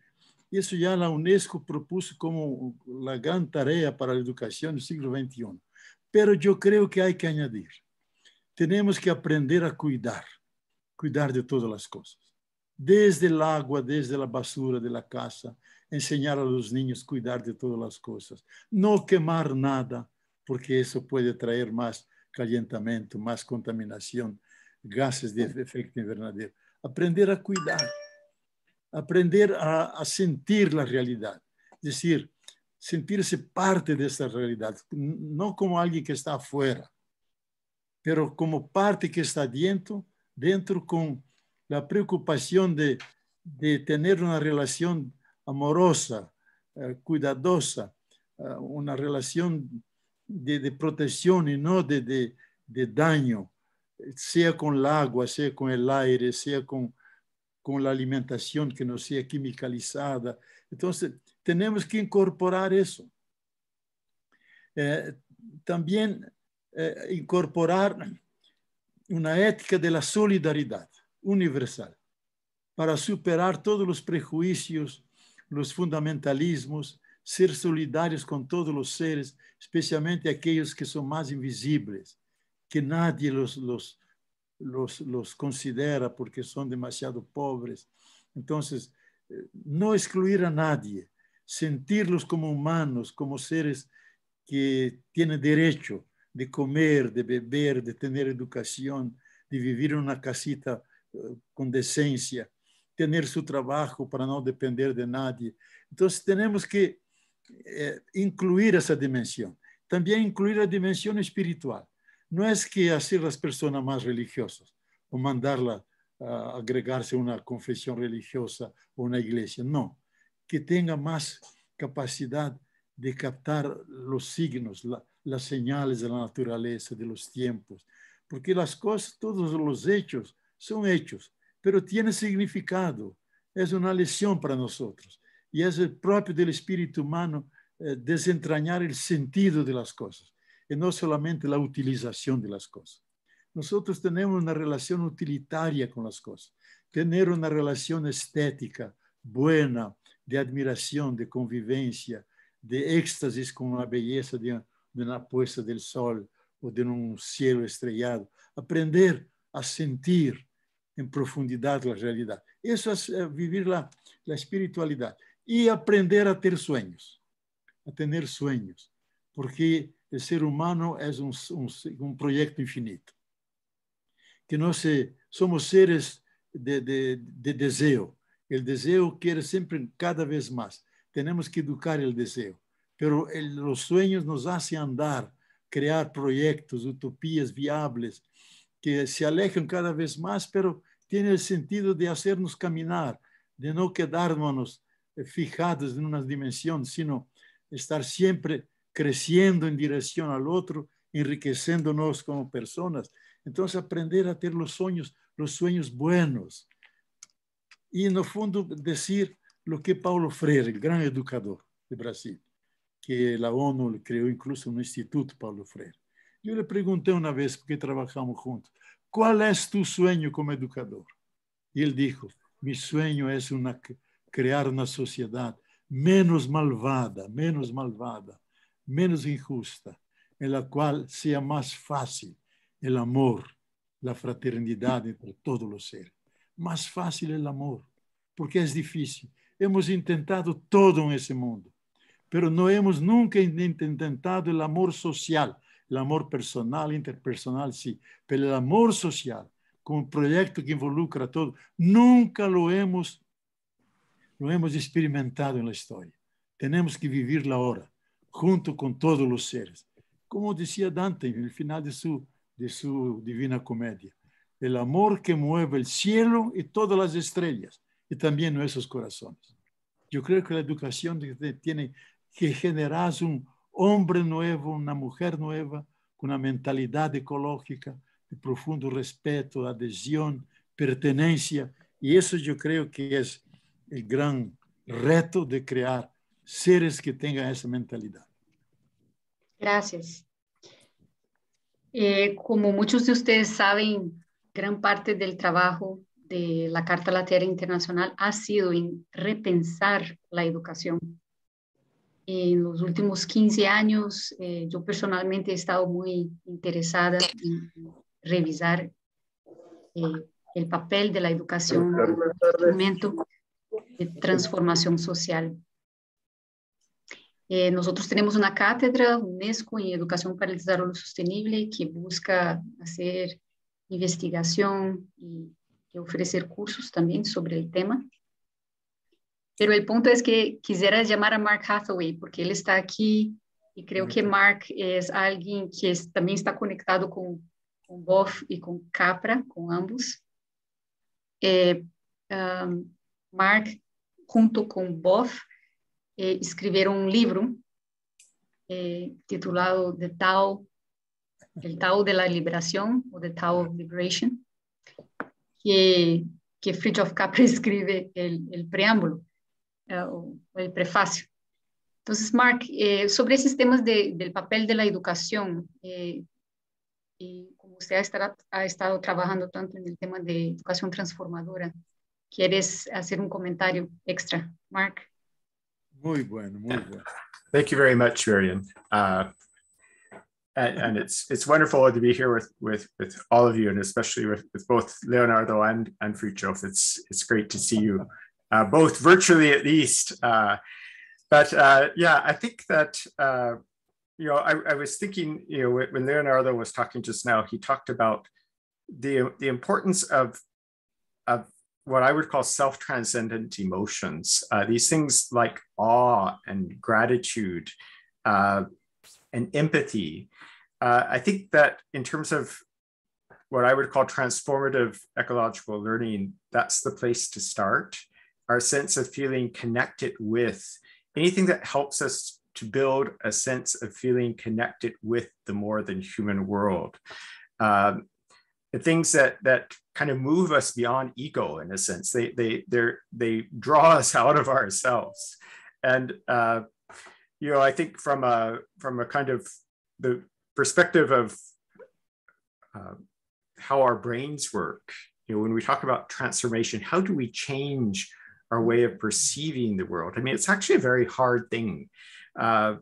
eso ya la Unesco propuso como la gran tarea para la educación del siglo XXI. Pero yo creo que hay que añadir. tenemos que aprender a cuidar, cuidar de todas las cosas. Desde el agua, desde la basura de la casa, enseñar a los niños cuidar de todas las cosas, no quemar nada, porque eso puede traer más calentamiento, más contaminación, gases de efecto invernadero. Aprender a cuidar aprender a, sentir la realidad, es decir, sentirse parte de esta realidad, no como alguien que está afuera, pero como parte que está dentro, dentro con la preocupación de, tener una relación amorosa, eh, cuidadosa, eh, una relación de, protección y no de, de, daño, eh, sea con el agua, sea con el aire, sea con con la alimentación que no sea quimicalizada. Entonces, tenemos que incorporar eso. Eh, también eh, incorporar una ética de la solidaridad universal para superar todos los prejuicios, los fundamentalismos, ser solidarios con todos los seres, especialmente aquellos que son más invisibles, que nadie los, los, los, considera porque son demasiado pobres. Entonces, eh, no excluir a nadie, sentirlos como humanos, como seres que tienen derecho de comer, de beber, de tener educación, de vivir en una casita eh, con decencia, tener su trabajo para no depender de nadie. Entonces tenemos que eh, incluir esa dimensión. También incluir la dimensión espiritual no es que hacer las personas más religiosas o mandarlas a agregarse a una confesión religiosa o una iglesia, no, que tenga más capacidad de captar los signos, las señales de la naturaleza, de los tiempos, porque las cosas, todos los hechos son hechos, pero tienen significado, es una lección para nosotros y es el propio del espíritu humano eh, desentrañar el sentido de las cosas y no solamente la utilización de las cosas. Nosotros tenemos una relación utilitaria con las cosas, tener una relación estética buena, de admiración, de convivencia, de éxtasis con la belleza de, una puesta del sol o de un cielo estrellado. Aprender a sentir en profundidad la realidad. Eso es eh, vivir la, espiritualidad. Y aprender a tener sueños, a tener sueños, porque o ser humano é um, um, um projeto infinito. Que nós eh, somos seres de, de, de desejo. O desejo quer sempre cada vez mais. Temos que educar o desejo. Pero el, os sonhos nos fazem andar, criar projetos, utopias viáveis, que se alejam cada vez mais, pero tem o sentido de hacernos caminhar, de não quedarmos eh, fijados em uma dimensão sino estar sempre creciendo en dirección al otro, enriqueciéndonos como personas. Entonces, aprender a tener los sueños, los sueños buenos. Y en el fondo, decir lo que Paulo Freire, el gran educador de Brasil, que la ONU creó incluso un instituto, Paulo Freire. Yo le pregunté una vez, porque trabajamos juntos, ¿cuál es tu sueño como educador? Y él dijo, mi sueño es una, crear una sociedad menos malvada, menos malvada, menos injusta, en la cual sea más fácil el amor, la fraternidad entre todos los seres. Más fácil el amor, porque es difícil. Hemos intentado todo en ese mundo, pero no hemos nunca intentado el amor social, el amor personal, interpersonal, sí, pero el amor social, como un proyecto que involucra a todos, nunca lo hemos, lo hemos experimentado en la historia. Tenemos que vivirla ahora junto con todos los seres. Como decía Dante en el final de su, de su Divina Comedia, el amor que mueve el cielo y todas las estrellas y también nuestros corazones. Yo creo que la educación tiene que generar un hombre nuevo, una mujer nueva, con una mentalidad ecológica, de profundo respeto, adhesión, pertenencia. Y eso yo creo que es el gran reto de crear seres que tengan esa mentalidad. Gracias. Eh, como muchos de ustedes saben, gran parte del trabajo de la Carta Lateral Internacional ha sido en repensar la educación. En los últimos 15 años, eh, yo personalmente he estado muy interesada en revisar eh, el papel de la educación el instrumento de transformación social. Eh, nosotros tenemos una cátedra UNESCO en Educación para el Desarrollo Sostenible que busca hacer investigación y, y ofrecer cursos también sobre el tema. Pero el punto es que quisiera llamar a Mark Hathaway porque él está aquí y creo que Mark es alguien que es, también está conectado con, con Boff y con Capra, con ambos. Eh, um, Mark, junto con BOF, Eh, escribieron un libro eh, titulado The Tao, El Tao de la Liberación o The Tao of Liberation, que, que Fritjof Capra <laughs> escribe el, preámbulo, eh, o el prefacio. Entonces, Mark, sobre esos temas del papel de la educación, y como usted ha, ha estado trabajando tanto en el tema de educación transformadora, ¿quieres hacer un comentario extra, Mark? Muy bueno, muy bueno. Thank you very much, Marian. Uh, and, and, it's it's wonderful to be here with with with all of you, and especially with, with both Leonardo and and Fruchof. It's it's great to see you uh, both virtually, at least. Uh, but uh, yeah, I think that uh, you know I, I was thinking you know when Leonardo was talking just now, he talked about the the importance of of what I would call self transcendent emotions. Uh, these things like awe and gratitude uh, and empathy. Uh, I think that in terms of what I would call transformative ecological learning, that's the place to start. Our sense of feeling connected with anything that helps us to build a sense of feeling connected with the more than human world. Um, the things that, that kind of move us beyond ego in a sense. They they they they draw us <laughs> out of ourselves, and uh, you know I think from a from a kind of the perspective of uh, how our brains work. You know, when we talk about transformation, how do we change our way of perceiving the world? I mean, it's actually a very hard thing. Uh,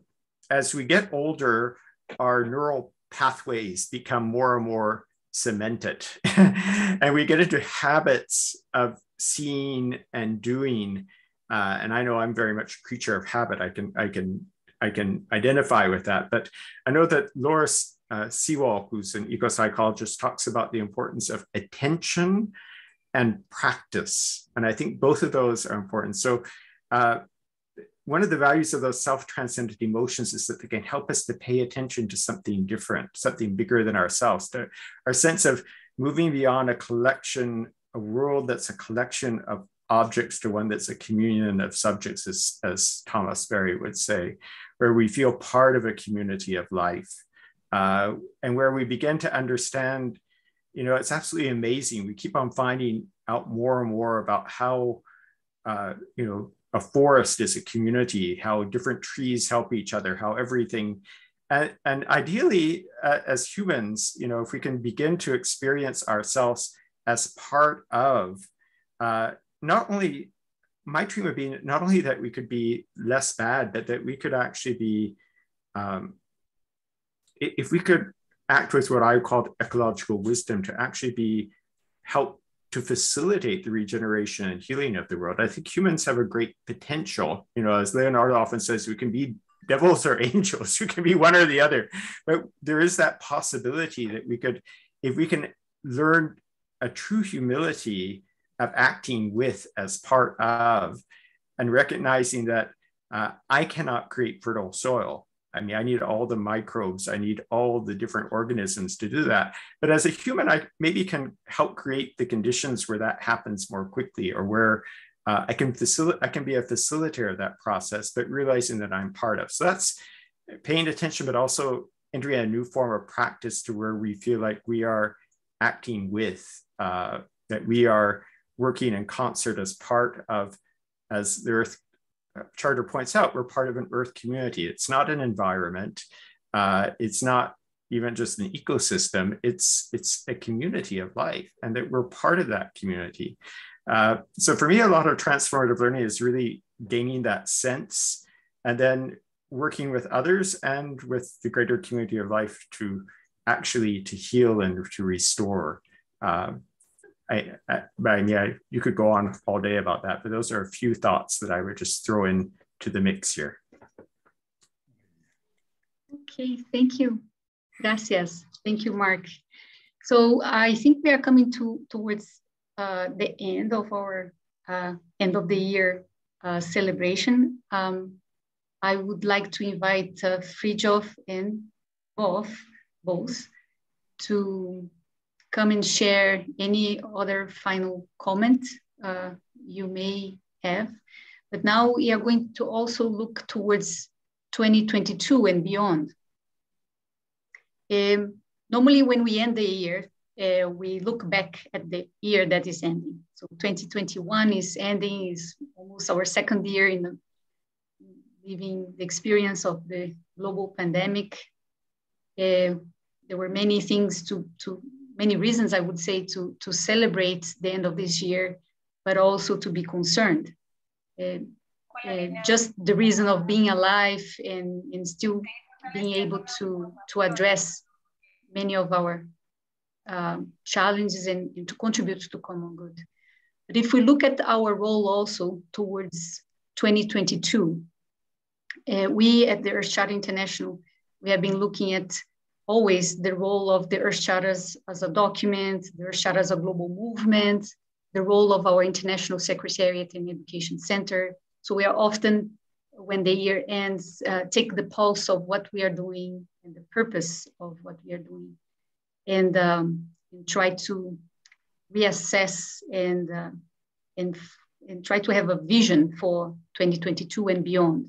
as we get older, our neural pathways become more and more cemented <laughs> and we get into habits of seeing and doing. Uh, and I know I'm very much a creature of habit. I can I can I can identify with that. But I know that Laura uh, Sewall, who's an eco psychologist, talks about the importance of attention and practice, and I think both of those are important. So. Uh, one of the values of those self-transcendent emotions is that they can help us to pay attention to something different, something bigger than ourselves. our sense of moving beyond a collection, a world that's a collection of objects to one that's a communion of subjects, as, as Thomas Berry would say, where we feel part of a community of life uh, and where we begin to understand, you know, it's absolutely amazing. We keep on finding out more and more about how, uh, you know, a forest is a community, how different trees help each other, how everything and, and ideally, uh, as humans, you know, if we can begin to experience ourselves as part of uh, not only my dream would be not only that we could be less bad, but that we could actually be, um, if we could act with what I called ecological wisdom to actually be help to facilitate the regeneration and healing of the world. I think humans have a great potential. You know, as Leonardo often says, we can be devils or <laughs> angels. You can be one or the other. But there is that possibility that we could, if we can learn a true humility of acting with as part of and recognizing that uh, I cannot create fertile soil. I mean, I need all the microbes, I need all the different organisms to do that. But as a human, I maybe can help create the conditions where that happens more quickly or where uh, I can I can be a facilitator of that process, but realizing that I'm part of. So that's paying attention, but also entering a new form of practice to where we feel like we are acting with, uh, that we are working in concert as part of, as the Earth uh, Charter points out, we're part of an Earth community. It's not an environment. Uh, it's not even just an ecosystem. It's it's a community of life, and that we're part of that community. Uh, so for me, a lot of transformative learning is really gaining that sense and then working with others and with the greater community of life to actually to heal and to restore. Um, I, I, I mean, yeah, you could go on all day about that, but those are a few thoughts that I would just throw in to the mix here. Okay, thank you. Gracias. Thank you, Mark. So I think we are coming to towards uh, the end of our uh, end of the year uh, celebration, um, I would like to invite uh, Fridjof and Both, both to come and share any other final comment uh, you may have. But now we are going to also look towards 2022 and beyond. Um, normally when we end the year, uh, we look back at the year that is ending. So 2021 is ending, is almost our second year in the, living the experience of the global pandemic. Uh, there were many things to, to many reasons I would say to, to celebrate the end of this year, but also to be concerned. Uh, uh, just the reason of being alive and, and still being able to, to address many of our um, challenges and, and, to contribute to common good. But if we look at our role also towards 2022, uh, we at the Earth Charter International, we have been looking at always the role of the Earth Charters as a document, the Earth Charter as a global movement, the role of our International Secretariat and Education Center. So we are often, when the year ends, uh, take the pulse of what we are doing and the purpose of what we are doing and, um, and try to reassess and, uh, and, and try to have a vision for 2022 and beyond.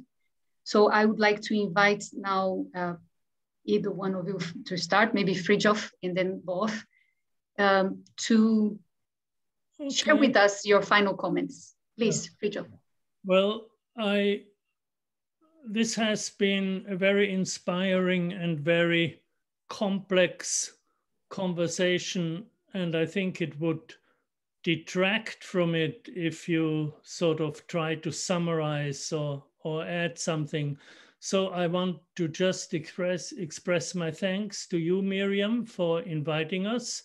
So I would like to invite now uh, either one of you to start, maybe Fridjof and then both, um, to okay. share with us your final comments. Please, Fridjof. Well, I this has been a very inspiring and very complex conversation, and I think it would detract from it if you sort of try to summarize or, or add something. So I want to just express, express my thanks to you, Miriam, for inviting us,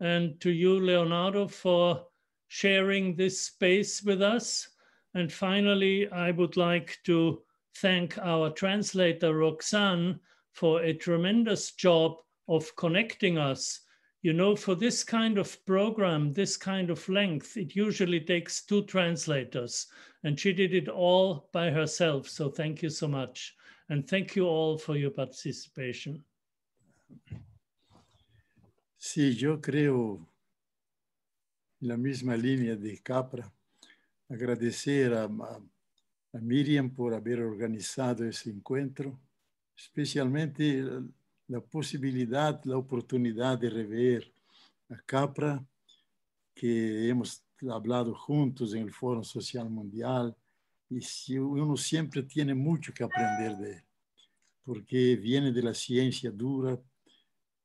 and to you, Leonardo, for sharing this space with us. And finally, I would like to thank our translator, Roxanne, for a tremendous job of connecting us. You know, for this kind of program, this kind of length, it usually takes two translators, and she did it all by herself. So thank you so much. And thank you all for your participation. Sí, yo creo la misma línea de Capra. Agradecer a, a, a Miriam por haber organizado ese encuentro, especialmente la posibilidad, la oportunidad de rever a Capra, que hemos hablado juntos en el Foro Social Mundial, y uno siempre tiene mucho que aprender de él, porque viene de la ciencia dura,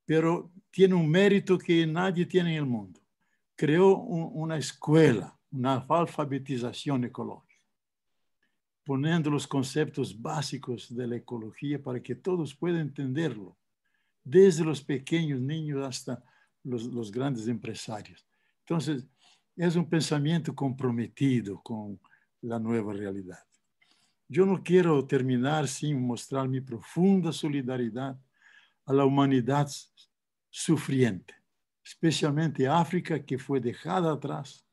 pero tiene un mérito que nadie tiene en el mundo. Creó una escuela, una alfabetización ecológica, poniendo los conceptos básicos de la ecología para que todos puedan entenderlo desde los pequeños niños hasta los, grandes empresarios. Entonces, es un pensamiento comprometido con la nueva realidad. Yo no quiero terminar sin mostrar mi profunda solidaridad a la humanidad sufriente, especialmente África, que fue dejada atrás,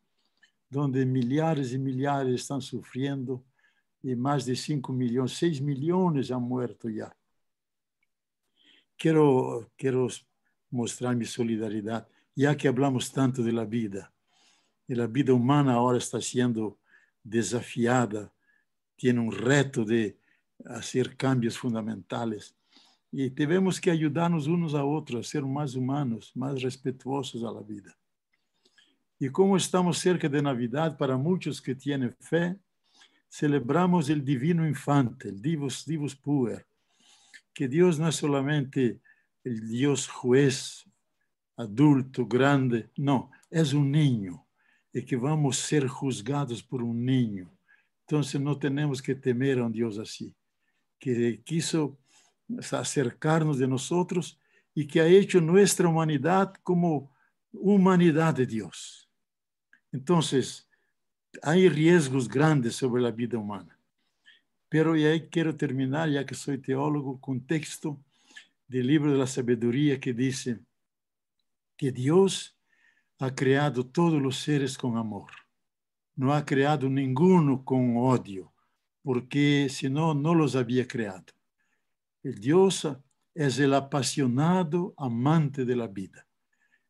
donde millares y millares están sufriendo y más de 5 millones, 6 millones han muerto ya quiero, quiero mostrar mi solidaridad, ya que hablamos tanto de la vida. Y la vida humana ahora está siendo desafiada, tiene un reto de hacer cambios fundamentales. Y tenemos que ayudarnos unos a otros, a ser más humanos, más respetuosos a la vida. Y como estamos cerca de Navidad, para muchos que tienen fe, celebramos el divino infante, el divus, divus puer, que Dios no es solamente el Dios juez, adulto, grande, no, es un niño y que vamos a ser juzgados por un niño. Entonces no tenemos que temer a un Dios así, que quiso acercarnos de nosotros y que ha hecho nuestra humanidad como humanidad de Dios. Entonces, hay riesgos grandes sobre la vida humana. Pero y ahí quiero terminar, ya que soy teólogo, con texto del libro de la sabiduría que dice que Dios ha creado todos los seres con amor. No ha creado ninguno con odio, porque si no, no los había creado. El Dios es el apasionado amante de la vida.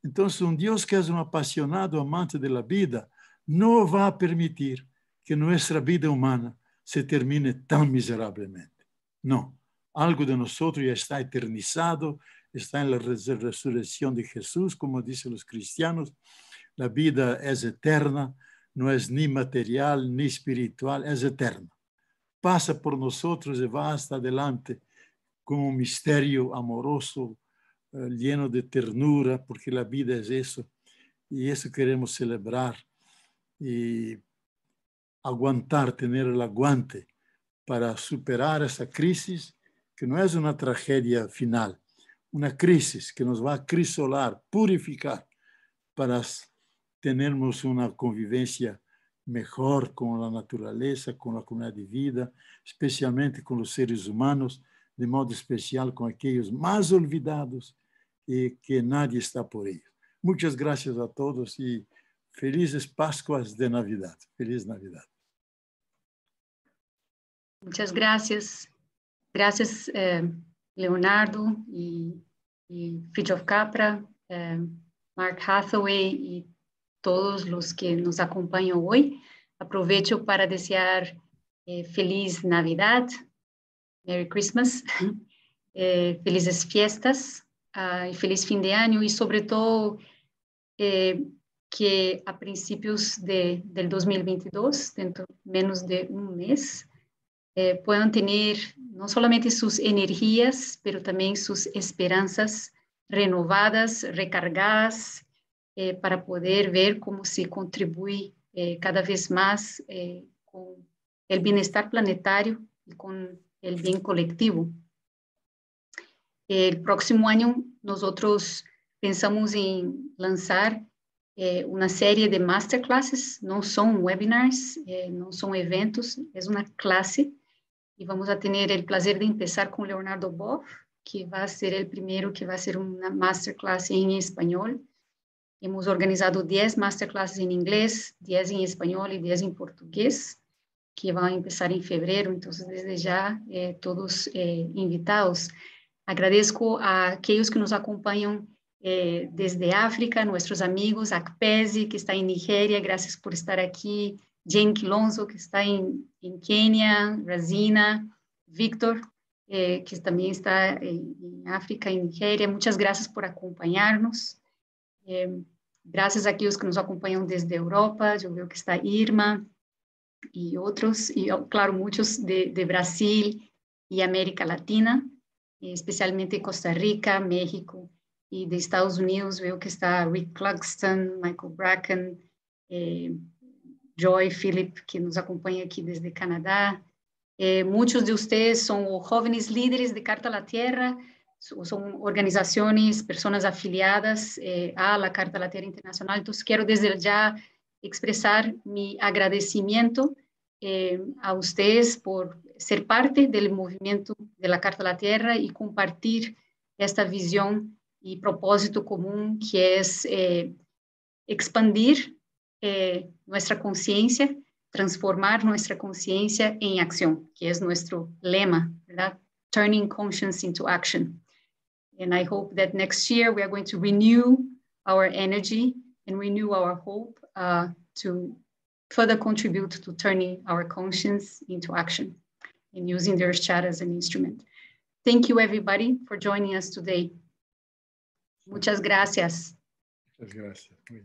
Entonces, un Dios que es un apasionado amante de la vida no va a permitir que nuestra vida humana se termine tan miserablemente. No, algo de nosotros ya está eternizado, está en la resurrección de Jesús, como dicen los cristianos. La vida es eterna, no es ni material ni espiritual, es eterna. Pasa por nosotros y va hasta adelante como un misterio amoroso, eh, lleno de ternura, porque la vida es eso. Y eso queremos celebrar. Y aguantar, tener el aguante para superar esa crisis que no es una tragedia final, una crisis que nos va a crisolar, purificar para tenernos una convivencia mejor con la naturaleza, con la comunidad de vida, especialmente con los seres humanos, de modo especial con aquellos más olvidados y que nadie está por ellos. Muchas gracias a todos y felices Pascuas de Navidad. Feliz Navidad. Muchas gracias. Gracias, eh, Leonardo e, e Fidjof Capra, eh, Mark Hathaway e todos os que nos acompanham hoje. Aproveito para desejar eh, feliz Navidad, Merry Christmas, <laughs> eh, felizes fiestas ah, e feliz fim de ano e, sobretudo, eh, que a principios de, del 2022, dentro menos de um mês, Eh, puedan tener no solamente sus energías, pero también sus esperanzas renovadas, recargadas, eh, para poder ver cómo se contribuye eh, cada vez más con el bienestar planetario y con el bien colectivo. El próximo año nosotros pensamos en lanzar una serie de masterclasses, no son webinars, no son eventos, es una clase, E vamos a o prazer de começar com Leonardo Boff, que vai ser o primeiro, que vai ser uma masterclass em espanhol. Hemos organizado 10 masterclasses em inglês, 10 em espanhol e 10 em português, que vão começar em fevereiro. Então, desde já, eh, todos eh, invitados. Agradeço a aqueles que nos acompanham eh, desde África, nossos amigos, ACPESI, que está em Nigéria. Graças por estar aqui. Jane Quilonzo, que está em, em Quênia, Razina, Victor, eh, que também está em, em, África, em Nigéria. Muitas graças por acompanhar-nos. Eh, graças aqueles que nos acompanham desde a Europa, eu vejo que está Irma e outros, e claro, muitos de, de Brasil e América Latina, especialmente Costa Rica, México e dos Estados Unidos, vejo que está Rick Clugston, Michael Bracken, eh, Joy Philip, que nos acompanha aqui desde Canadá. Eh, muitos de vocês são jovens líderes de Carta à Terra, são organizações, pessoas afiliadas eh, à La Carta à Terra Internacional. Então, quero desde já expressar meu agradecimento eh, é, a vocês por ser parte do movimento de La Carta à Terra e compartilhar esta visão e propósito comum que é eh, expandir eh, nuestra conciencia, transformar nuestra conciencia en acción, que es nuestro lema, ¿verdad? Turning conscience into action. And I hope that next year we are going to renew our energy and renew our hope uh, to further contribute to turning our conscience into action and using their Chat as an instrument. Thank you, everybody, for joining us today. Muchas gracias. Muchas gracias.